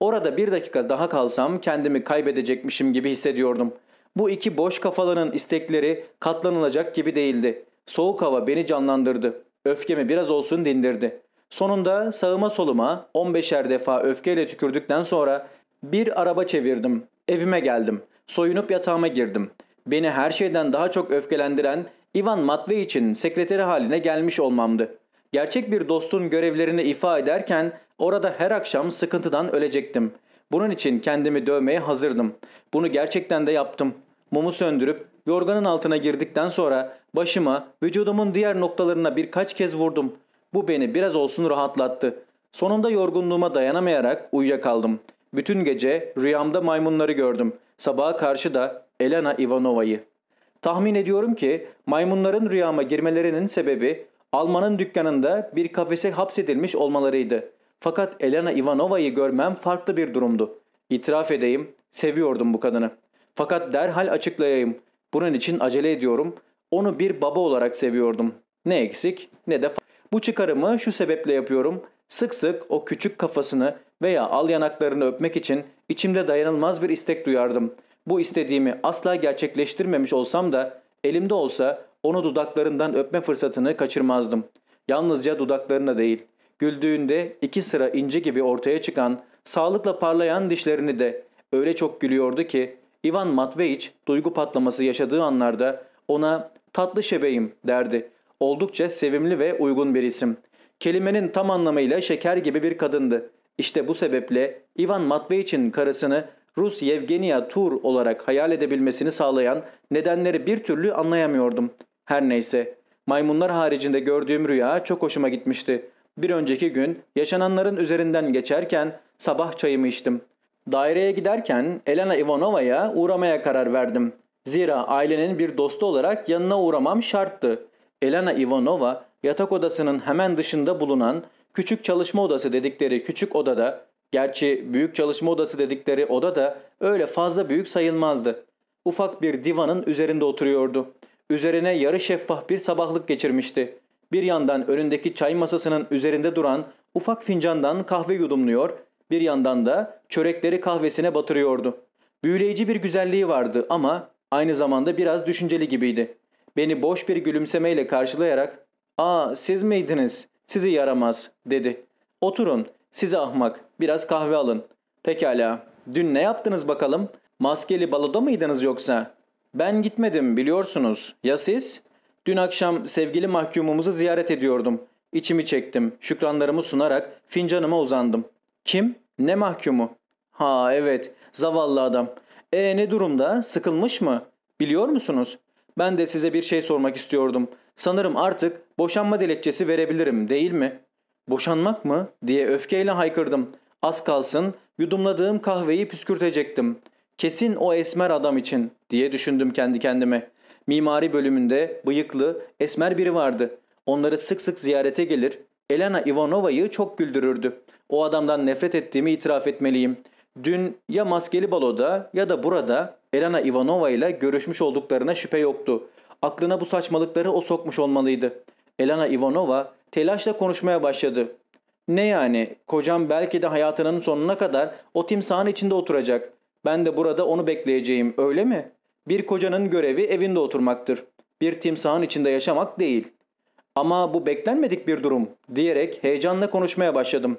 Orada bir dakika daha kalsam kendimi kaybedecekmişim gibi hissediyordum.'' Bu iki boş kafaların istekleri katlanılacak gibi değildi. Soğuk hava beni canlandırdı. Öfkemi biraz olsun dindirdi. Sonunda sağıma soluma 15'er defa öfkeyle tükürdükten sonra bir araba çevirdim. Evime geldim. Soyunup yatağıma girdim. Beni her şeyden daha çok öfkelendiren Ivan Matvey için sekreteri haline gelmiş olmamdı. Gerçek bir dostun görevlerini ifa ederken orada her akşam sıkıntıdan ölecektim. Bunun için kendimi dövmeye hazırdım. Bunu gerçekten de yaptım. Mumu söndürüp yorganın altına girdikten sonra başıma vücudumun diğer noktalarına birkaç kez vurdum. Bu beni biraz olsun rahatlattı. Sonunda yorgunluğuma dayanamayarak uyuyakaldım. Bütün gece rüyamda maymunları gördüm. Sabaha karşı da Elena Ivanova'yı. Tahmin ediyorum ki maymunların rüyama girmelerinin sebebi Alman'ın dükkanında bir kafese hapsedilmiş olmalarıydı. Fakat Elena Ivanova'yı görmem farklı bir durumdu. İtiraf edeyim, seviyordum bu kadını. Fakat derhal açıklayayım. Bunun için acele ediyorum. Onu bir baba olarak seviyordum. Ne eksik ne de Bu çıkarımı şu sebeple yapıyorum. Sık sık o küçük kafasını veya al yanaklarını öpmek için içimde dayanılmaz bir istek duyardım. Bu istediğimi asla gerçekleştirmemiş olsam da elimde olsa onu dudaklarından öpme fırsatını kaçırmazdım. Yalnızca dudaklarına değil, Güldüğünde iki sıra inci gibi ortaya çıkan, sağlıkla parlayan dişlerini de öyle çok gülüyordu ki Ivan Matveyiç duygu patlaması yaşadığı anlarda ona tatlı şebeğim derdi. Oldukça sevimli ve uygun bir isim. Kelimenin tam anlamıyla şeker gibi bir kadındı. İşte bu sebeple Ivan Matveyiç'in karısını Rus Yevgenia Tur olarak hayal edebilmesini sağlayan nedenleri bir türlü anlayamıyordum. Her neyse, maymunlar haricinde gördüğüm rüya çok hoşuma gitmişti. Bir önceki gün yaşananların üzerinden geçerken sabah çayımı içtim. Daireye giderken Elena Ivanova'ya uğramaya karar verdim. Zira ailenin bir dostu olarak yanına uğramam şarttı. Elena Ivanova yatak odasının hemen dışında bulunan küçük çalışma odası dedikleri küçük odada, gerçi büyük çalışma odası dedikleri oda da öyle fazla büyük sayılmazdı. Ufak bir divanın üzerinde oturuyordu. Üzerine yarı şeffaf bir sabahlık geçirmişti. Bir yandan önündeki çay masasının üzerinde duran ufak fincandan kahve yudumluyor, bir yandan da çörekleri kahvesine batırıyordu. Büyüleyici bir güzelliği vardı ama aynı zamanda biraz düşünceli gibiydi. Beni boş bir gülümsemeyle karşılayarak ''Aa siz miydiniz? Sizi yaramaz.'' dedi. ''Oturun, size ahmak, biraz kahve alın.'' ''Pekala, dün ne yaptınız bakalım? Maskeli baloda mıydınız yoksa?'' ''Ben gitmedim biliyorsunuz. Ya siz?'' Dün akşam sevgili mahkumumuzu ziyaret ediyordum. İçimi çektim. Şükranlarımı sunarak fincanıma uzandım. Kim? Ne mahkumu? Ha evet. Zavallı adam. E ne durumda? Sıkılmış mı? Biliyor musunuz? Ben de size bir şey sormak istiyordum. Sanırım artık boşanma dilekçesi verebilirim değil mi? Boşanmak mı? diye öfkeyle haykırdım. Az kalsın yudumladığım kahveyi püskürtecektim. Kesin o esmer adam için diye düşündüm kendi kendime. Mimari bölümünde bıyıklı, esmer biri vardı. Onları sık sık ziyarete gelir. Elena Ivanova'yı çok güldürürdü. O adamdan nefret ettiğimi itiraf etmeliyim. Dün ya maskeli baloda ya da burada Elena Ivanova ile görüşmüş olduklarına şüphe yoktu. Aklına bu saçmalıkları o sokmuş olmalıydı. Elena Ivanova telaşla konuşmaya başladı. Ne yani? Kocam belki de hayatının sonuna kadar o timsahın içinde oturacak. Ben de burada onu bekleyeceğim öyle mi? Bir kocanın görevi evinde oturmaktır. Bir timsahın içinde yaşamak değil. Ama bu beklenmedik bir durum diyerek heyecanla konuşmaya başladım.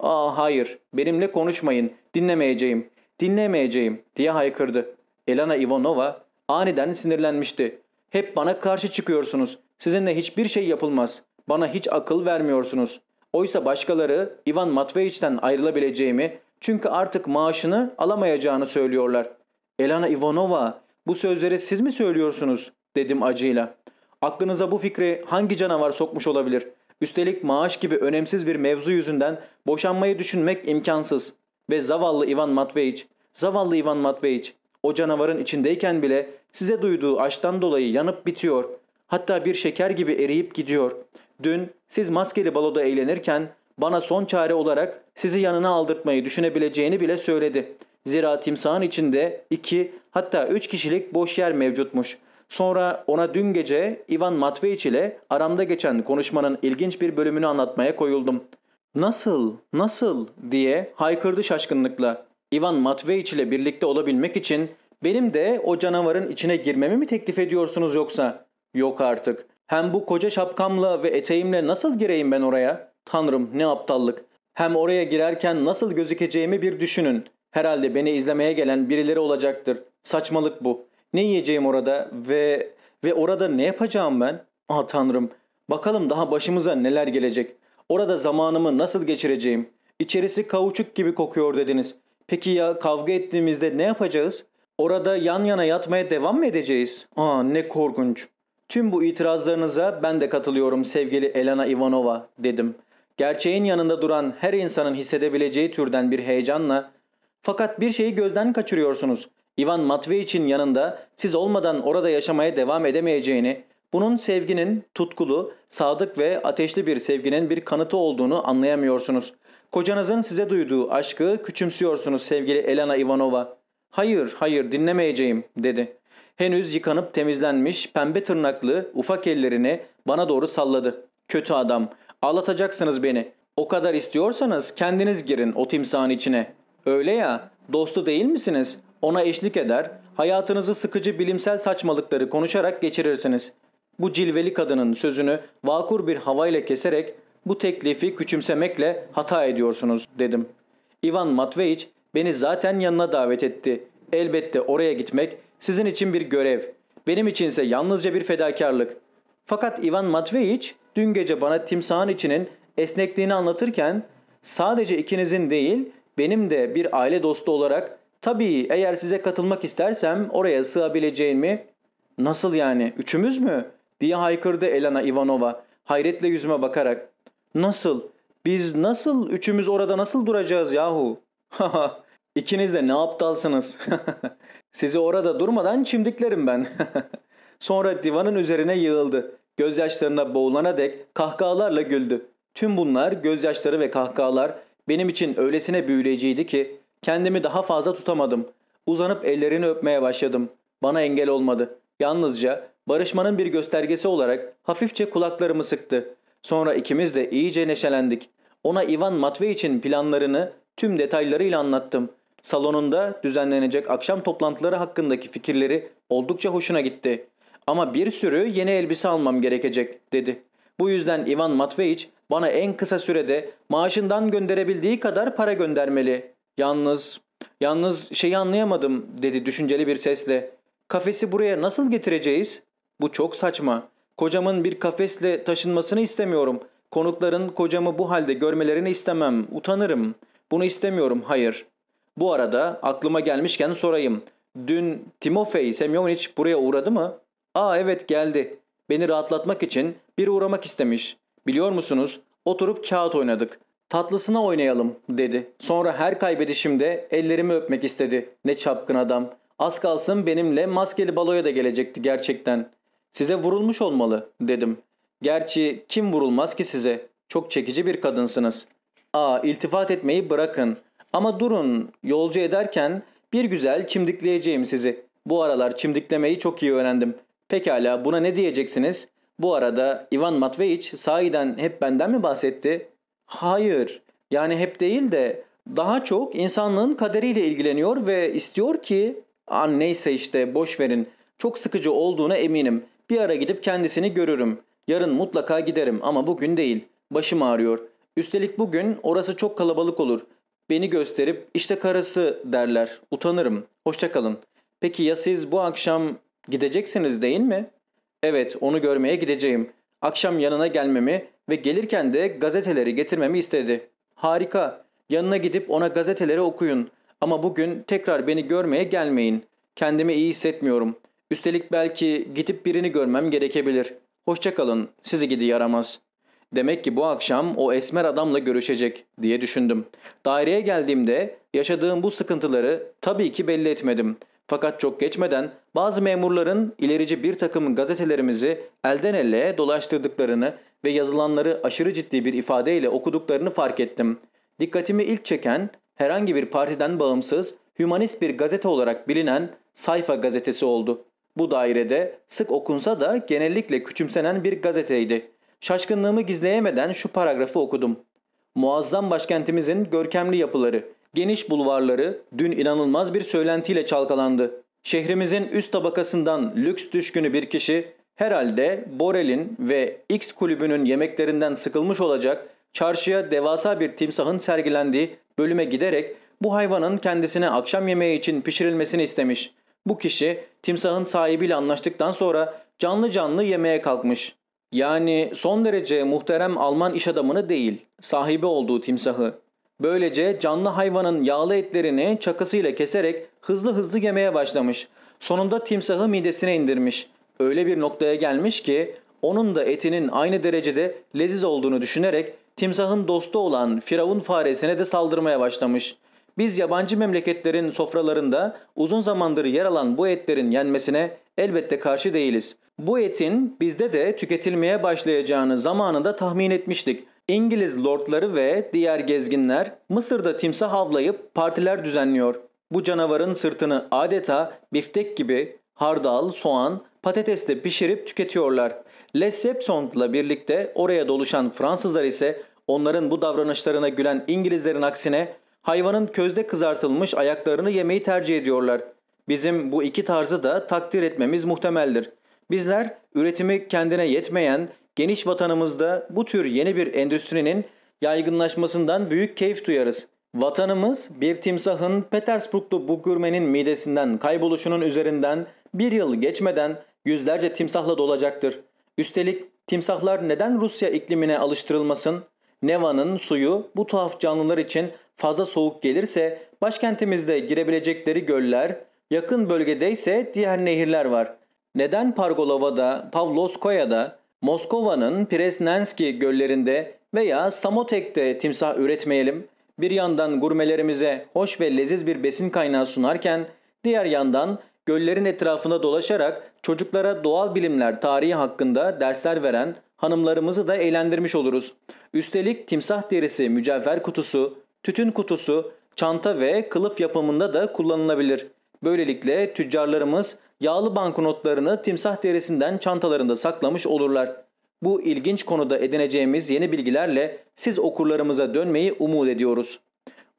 Aa ah, hayır benimle konuşmayın dinlemeyeceğim dinlemeyeceğim diye haykırdı. Elena Ivanova aniden sinirlenmişti. Hep bana karşı çıkıyorsunuz. Sizinle hiçbir şey yapılmaz. Bana hiç akıl vermiyorsunuz. Oysa başkaları Ivan Matveyich'ten ayrılabileceğimi çünkü artık maaşını alamayacağını söylüyorlar. Elena Ivanova bu sözleri siz mi söylüyorsunuz dedim acıyla. Aklınıza bu fikri hangi canavar sokmuş olabilir? Üstelik maaş gibi önemsiz bir mevzu yüzünden boşanmayı düşünmek imkansız. Ve zavallı Ivan Matveyiç, zavallı Ivan Matveyiç o canavarın içindeyken bile size duyduğu aşktan dolayı yanıp bitiyor. Hatta bir şeker gibi eriyip gidiyor. Dün siz maskeli baloda eğlenirken bana son çare olarak sizi yanına aldırtmayı düşünebileceğini bile söyledi. Zira timsahın içinde iki hatta üç kişilik boş yer mevcutmuş. Sonra ona dün gece Ivan Matveich ile aramda geçen konuşmanın ilginç bir bölümünü anlatmaya koyuldum. Nasıl, nasıl diye haykırdı şaşkınlıkla. Ivan Matveich ile birlikte olabilmek için benim de o canavarın içine girmemi mi teklif ediyorsunuz yoksa? Yok artık. Hem bu koca şapkamla ve eteğimle nasıl gireyim ben oraya? Tanrım ne aptallık. Hem oraya girerken nasıl gözükeceğimi bir düşünün. Herhalde beni izlemeye gelen birileri olacaktır. Saçmalık bu. Ne yiyeceğim orada ve ve orada ne yapacağım ben? Ah tanrım. Bakalım daha başımıza neler gelecek. Orada zamanımı nasıl geçireceğim? İçerisi kavuçuk gibi kokuyor dediniz. Peki ya kavga ettiğimizde ne yapacağız? Orada yan yana yatmaya devam mı edeceğiz? Ah ne korkunç. Tüm bu itirazlarınıza ben de katılıyorum sevgili Elena Ivanova dedim. Gerçeğin yanında duran her insanın hissedebileceği türden bir heyecanla fakat bir şeyi gözden kaçırıyorsunuz. Ivan Matveyich'in yanında siz olmadan orada yaşamaya devam edemeyeceğini, bunun sevginin tutkulu, sadık ve ateşli bir sevginin bir kanıtı olduğunu anlayamıyorsunuz. Kocanızın size duyduğu aşkı küçümsüyorsunuz sevgili Elena Ivanova. Hayır, hayır dinlemeyeceğim dedi. Henüz yıkanıp temizlenmiş pembe tırnaklı ufak ellerini bana doğru salladı. Kötü adam, ağlatacaksınız beni. O kadar istiyorsanız kendiniz girin o timsahın içine.'' Öyle ya, dostu değil misiniz? Ona eşlik eder, hayatınızı sıkıcı bilimsel saçmalıkları konuşarak geçirirsiniz. Bu cilveli kadının sözünü vakur bir havayla keserek bu teklifi küçümsemekle hata ediyorsunuz dedim. Ivan Matveyiç beni zaten yanına davet etti. Elbette oraya gitmek sizin için bir görev. Benim içinse yalnızca bir fedakarlık. Fakat Ivan Matveyiç dün gece bana timsahın içinin esnekliğini anlatırken sadece ikinizin değil benim de bir aile dostu olarak tabii eğer size katılmak istersem oraya sığabileceğimi... Nasıl yani üçümüz mü? diye haykırdı Elena Ivanova hayretle yüzüme bakarak. Nasıl? Biz nasıl üçümüz orada nasıl duracağız yahu? Haha ikiniz de ne aptalsınız. Sizi orada durmadan çimdiklerim ben. Sonra divanın üzerine yığıldı. Gözyaşlarına boğulana dek kahkahalarla güldü. Tüm bunlar gözyaşları ve kahkahalar benim için öylesine büyüleyiciydi ki kendimi daha fazla tutamadım. Uzanıp ellerini öpmeye başladım. Bana engel olmadı. Yalnızca barışmanın bir göstergesi olarak hafifçe kulaklarımı sıktı. Sonra ikimiz de iyice neşelendik. Ona Ivan Matvey için planlarını tüm detaylarıyla anlattım. Salonunda düzenlenecek akşam toplantıları hakkındaki fikirleri oldukça hoşuna gitti. Ama bir sürü yeni elbise almam gerekecek dedi. Bu yüzden Ivan Matveich bana en kısa sürede maaşından gönderebildiği kadar para göndermeli. Yalnız, yalnız şeyi anlayamadım dedi düşünceli bir sesle. Kafesi buraya nasıl getireceğiz? Bu çok saçma. Kocamın bir kafesle taşınmasını istemiyorum. Konukların kocamı bu halde görmelerini istemem. Utanırım. Bunu istemiyorum, hayır. Bu arada aklıma gelmişken sorayım. Dün Timofey Semyonich buraya uğradı mı? Aa evet geldi. Beni rahatlatmak için bir uğramak istemiş. Biliyor musunuz? Oturup kağıt oynadık. Tatlısına oynayalım dedi. Sonra her kaybedişimde ellerimi öpmek istedi. Ne çapkın adam. Az kalsın benimle maskeli baloya da gelecekti gerçekten. Size vurulmuş olmalı dedim. Gerçi kim vurulmaz ki size? Çok çekici bir kadınsınız. Aa iltifat etmeyi bırakın. Ama durun yolcu ederken bir güzel çimdikleyeceğim sizi. Bu aralar çimdiklemeyi çok iyi öğrendim. Pekala buna ne diyeceksiniz? Bu arada Ivan Matveich sahiden hep benden mi bahsetti? Hayır. Yani hep değil de daha çok insanlığın kaderiyle ilgileniyor ve istiyor ki an neyse işte boş verin. Çok sıkıcı olduğuna eminim. Bir ara gidip kendisini görürüm. Yarın mutlaka giderim ama bugün değil. Başım ağrıyor. Üstelik bugün orası çok kalabalık olur. Beni gösterip işte karısı derler. Utanırım. Hoşçakalın. Peki ya siz bu akşam gideceksiniz değil mi?'' Evet, onu görmeye gideceğim. Akşam yanına gelmemi ve gelirken de gazeteleri getirmemi istedi. Harika. Yanına gidip ona gazeteleri okuyun. Ama bugün tekrar beni görmeye gelmeyin. Kendimi iyi hissetmiyorum. Üstelik belki gidip birini görmem gerekebilir. Hoşçakalın, sizi gidi yaramaz. Demek ki bu akşam o esmer adamla görüşecek diye düşündüm. Daireye geldiğimde yaşadığım bu sıkıntıları tabii ki belli etmedim. Fakat çok geçmeden bazı memurların ilerici bir takım gazetelerimizi elden elle dolaştırdıklarını ve yazılanları aşırı ciddi bir ifadeyle okuduklarını fark ettim. Dikkatimi ilk çeken herhangi bir partiden bağımsız, hümanist bir gazete olarak bilinen Sayfa gazetesi oldu. Bu dairede sık okunsa da genellikle küçümsenen bir gazeteydi. Şaşkınlığımı gizleyemeden şu paragrafı okudum. Muazzam başkentimizin görkemli yapıları, Geniş bulvarları dün inanılmaz bir söylentiyle çalkalandı. Şehrimizin üst tabakasından lüks düşkünü bir kişi herhalde Borel'in ve X kulübünün yemeklerinden sıkılmış olacak çarşıya devasa bir timsahın sergilendiği bölüme giderek bu hayvanın kendisine akşam yemeği için pişirilmesini istemiş. Bu kişi timsahın sahibiyle anlaştıktan sonra canlı canlı yemeğe kalkmış. Yani son derece muhterem Alman iş adamını değil, sahibi olduğu timsahı. Böylece canlı hayvanın yağlı etlerini çakısıyla keserek hızlı hızlı yemeye başlamış. Sonunda timsahı midesine indirmiş. Öyle bir noktaya gelmiş ki onun da etinin aynı derecede leziz olduğunu düşünerek timsahın dostu olan firavun faresine de saldırmaya başlamış. Biz yabancı memleketlerin sofralarında uzun zamandır yer alan bu etlerin yenmesine elbette karşı değiliz. Bu etin bizde de tüketilmeye başlayacağını zamanında tahmin etmiştik. İngiliz lordları ve diğer gezginler Mısır'da timsah avlayıp partiler düzenliyor. Bu canavarın sırtını adeta biftek gibi hardal, soğan, patatesle pişirip tüketiyorlar. Les Sepsond'la birlikte oraya doluşan Fransızlar ise onların bu davranışlarına gülen İngilizlerin aksine hayvanın közde kızartılmış ayaklarını yemeyi tercih ediyorlar. Bizim bu iki tarzı da takdir etmemiz muhtemeldir. Bizler üretimi kendine yetmeyen, geniş vatanımızda bu tür yeni bir endüstrinin yaygınlaşmasından büyük keyif duyarız. Vatanımız bir timsahın Petersburglu bu gürmenin midesinden kayboluşunun üzerinden bir yıl geçmeden yüzlerce timsahla dolacaktır. Üstelik timsahlar neden Rusya iklimine alıştırılmasın? Neva'nın suyu bu tuhaf canlılar için fazla soğuk gelirse başkentimizde girebilecekleri göller, yakın bölgede ise diğer nehirler var. Neden Pargolova'da, Pavlovskoya'da, Moskova'nın Presnenski göllerinde veya Samotek'te timsah üretmeyelim. Bir yandan gurmelerimize hoş ve leziz bir besin kaynağı sunarken diğer yandan göllerin etrafında dolaşarak çocuklara doğal bilimler tarihi hakkında dersler veren hanımlarımızı da eğlendirmiş oluruz. Üstelik timsah derisi mücevher kutusu, tütün kutusu, çanta ve kılıf yapımında da kullanılabilir. Böylelikle tüccarlarımız yağlı banknotlarını timsah derisinden çantalarında saklamış olurlar. Bu ilginç konuda edineceğimiz yeni bilgilerle siz okurlarımıza dönmeyi umut ediyoruz.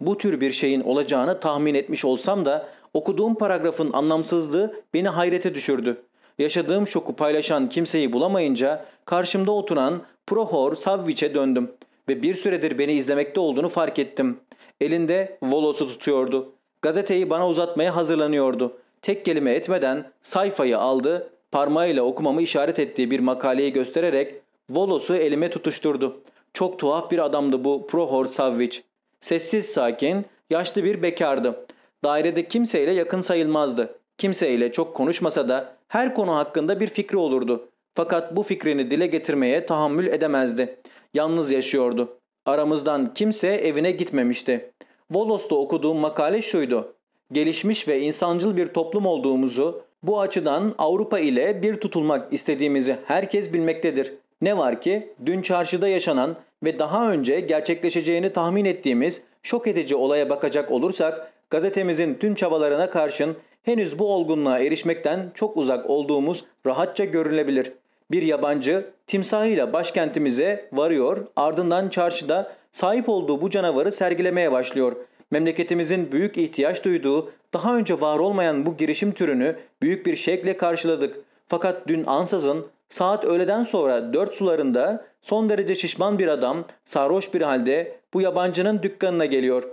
Bu tür bir şeyin olacağını tahmin etmiş olsam da okuduğum paragrafın anlamsızlığı beni hayrete düşürdü. Yaşadığım şoku paylaşan kimseyi bulamayınca karşımda oturan Prohor Savviç'e döndüm ve bir süredir beni izlemekte olduğunu fark ettim. Elinde Volos'u tutuyordu. Gazeteyi bana uzatmaya hazırlanıyordu tek kelime etmeden sayfayı aldı, parmağıyla okumamı işaret ettiği bir makaleyi göstererek Volos'u elime tutuşturdu. Çok tuhaf bir adamdı bu Prohor Savviç. Sessiz sakin, yaşlı bir bekardı. Dairede kimseyle yakın sayılmazdı. Kimseyle çok konuşmasa da her konu hakkında bir fikri olurdu. Fakat bu fikrini dile getirmeye tahammül edemezdi. Yalnız yaşıyordu. Aramızdan kimse evine gitmemişti. Volos'ta okuduğum makale şuydu gelişmiş ve insancıl bir toplum olduğumuzu, bu açıdan Avrupa ile bir tutulmak istediğimizi herkes bilmektedir. Ne var ki dün çarşıda yaşanan ve daha önce gerçekleşeceğini tahmin ettiğimiz şok edici olaya bakacak olursak gazetemizin tüm çabalarına karşın henüz bu olgunluğa erişmekten çok uzak olduğumuz rahatça görülebilir. Bir yabancı timsahıyla başkentimize varıyor ardından çarşıda sahip olduğu bu canavarı sergilemeye başlıyor memleketimizin büyük ihtiyaç duyduğu, daha önce var olmayan bu girişim türünü büyük bir şevkle karşıladık. Fakat dün ansızın saat öğleden sonra dört sularında son derece şişman bir adam sarhoş bir halde bu yabancının dükkanına geliyor.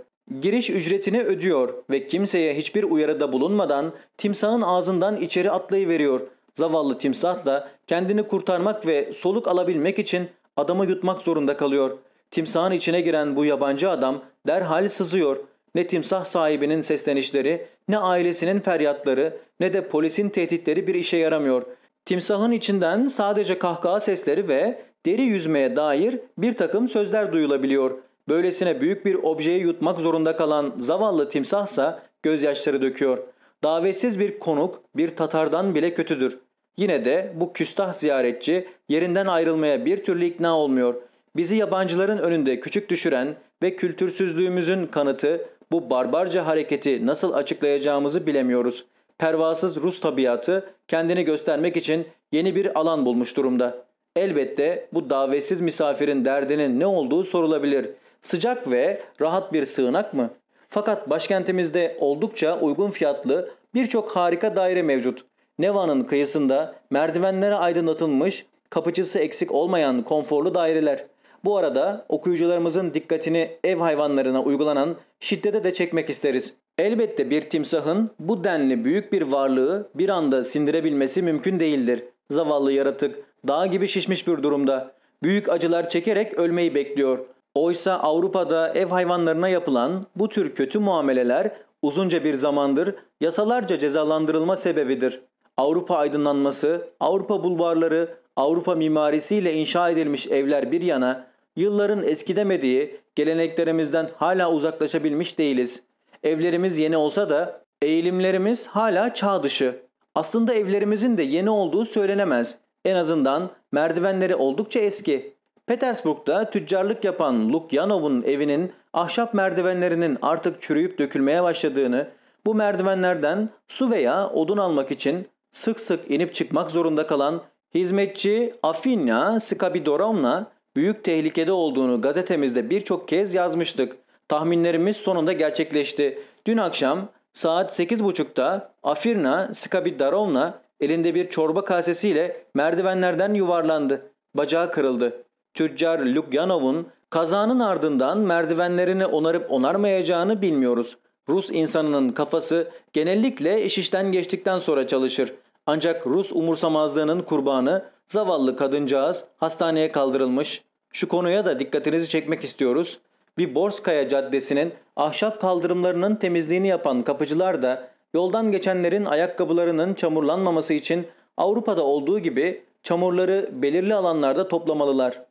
Giriş ücretini ödüyor ve kimseye hiçbir uyarıda bulunmadan timsahın ağzından içeri atlayıveriyor. Zavallı timsah da kendini kurtarmak ve soluk alabilmek için adamı yutmak zorunda kalıyor. Timsahın içine giren bu yabancı adam derhal sızıyor. Ne timsah sahibinin seslenişleri, ne ailesinin feryatları, ne de polisin tehditleri bir işe yaramıyor. Timsahın içinden sadece kahkaha sesleri ve deri yüzmeye dair bir takım sözler duyulabiliyor. Böylesine büyük bir objeyi yutmak zorunda kalan zavallı timsahsa gözyaşları döküyor. Davetsiz bir konuk bir Tatar'dan bile kötüdür. Yine de bu küstah ziyaretçi yerinden ayrılmaya bir türlü ikna olmuyor. Bizi yabancıların önünde küçük düşüren, ve kültürsüzlüğümüzün kanıtı bu barbarca hareketi nasıl açıklayacağımızı bilemiyoruz. Pervasız Rus tabiatı kendini göstermek için yeni bir alan bulmuş durumda. Elbette bu davetsiz misafirin derdinin ne olduğu sorulabilir. Sıcak ve rahat bir sığınak mı? Fakat başkentimizde oldukça uygun fiyatlı birçok harika daire mevcut. Neva'nın kıyısında merdivenlere aydınlatılmış, kapıcısı eksik olmayan konforlu daireler. Bu arada okuyucularımızın dikkatini ev hayvanlarına uygulanan şiddete de çekmek isteriz. Elbette bir timsahın bu denli büyük bir varlığı bir anda sindirebilmesi mümkün değildir. Zavallı yaratık dağ gibi şişmiş bir durumda. Büyük acılar çekerek ölmeyi bekliyor. Oysa Avrupa'da ev hayvanlarına yapılan bu tür kötü muameleler uzunca bir zamandır yasalarca cezalandırılma sebebidir. Avrupa aydınlanması, Avrupa bulvarları, Avrupa mimarisiyle inşa edilmiş evler bir yana Yılların eskidemediği geleneklerimizden hala uzaklaşabilmiş değiliz. Evlerimiz yeni olsa da eğilimlerimiz hala çağ dışı. Aslında evlerimizin de yeni olduğu söylenemez. En azından merdivenleri oldukça eski. Petersburg'da tüccarlık yapan Lukyanov'un evinin ahşap merdivenlerinin artık çürüyüp dökülmeye başladığını, bu merdivenlerden su veya odun almak için sık sık inip çıkmak zorunda kalan hizmetçi Afinya Skabidorovna büyük tehlikede olduğunu gazetemizde birçok kez yazmıştık. Tahminlerimiz sonunda gerçekleşti. Dün akşam saat 8.30'da Afirna Skabidarovna elinde bir çorba kasesiyle merdivenlerden yuvarlandı. Bacağı kırıldı. Tüccar Lukyanov'un kazanın ardından merdivenlerini onarıp onarmayacağını bilmiyoruz. Rus insanının kafası genellikle iş işten geçtikten sonra çalışır. Ancak Rus umursamazlığının kurbanı zavallı kadıncağız hastaneye kaldırılmış. Şu konuya da dikkatinizi çekmek istiyoruz. Bir Borskaya Caddesi'nin ahşap kaldırımlarının temizliğini yapan kapıcılar da yoldan geçenlerin ayakkabılarının çamurlanmaması için Avrupa'da olduğu gibi çamurları belirli alanlarda toplamalılar.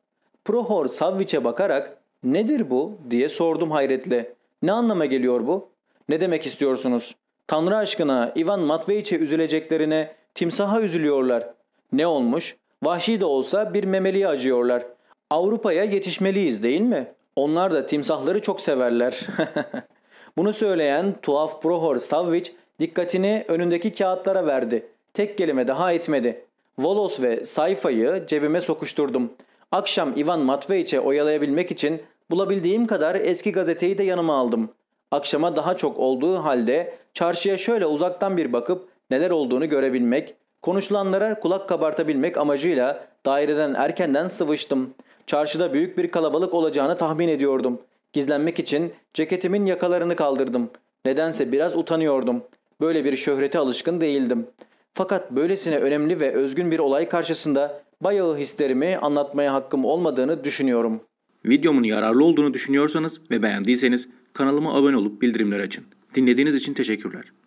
Prohor Savviç'e bakarak nedir bu diye sordum hayretle. Ne anlama geliyor bu? Ne demek istiyorsunuz? Tanrı aşkına Ivan Matveyiç'e üzüleceklerine timsaha üzülüyorlar. Ne olmuş? Vahşi de olsa bir memeliye acıyorlar. Avrupa'ya yetişmeliyiz değil mi? Onlar da timsahları çok severler. Bunu söyleyen tuhaf Prohor Savvich dikkatini önündeki kağıtlara verdi. Tek kelime daha etmedi. Volos ve sayfayı cebime sokuşturdum. Akşam Ivan Matveiç'e oyalayabilmek için bulabildiğim kadar eski gazeteyi de yanıma aldım. Akşama daha çok olduğu halde çarşıya şöyle uzaktan bir bakıp neler olduğunu görebilmek, konuşulanlara kulak kabartabilmek amacıyla daireden erkenden sıvıştım. Çarşıda büyük bir kalabalık olacağını tahmin ediyordum. Gizlenmek için ceketimin yakalarını kaldırdım. Nedense biraz utanıyordum. Böyle bir şöhrete alışkın değildim. Fakat böylesine önemli ve özgün bir olay karşısında bayağı hislerimi anlatmaya hakkım olmadığını düşünüyorum. Videomun yararlı olduğunu düşünüyorsanız ve beğendiyseniz kanalıma abone olup bildirimleri açın. Dinlediğiniz için teşekkürler.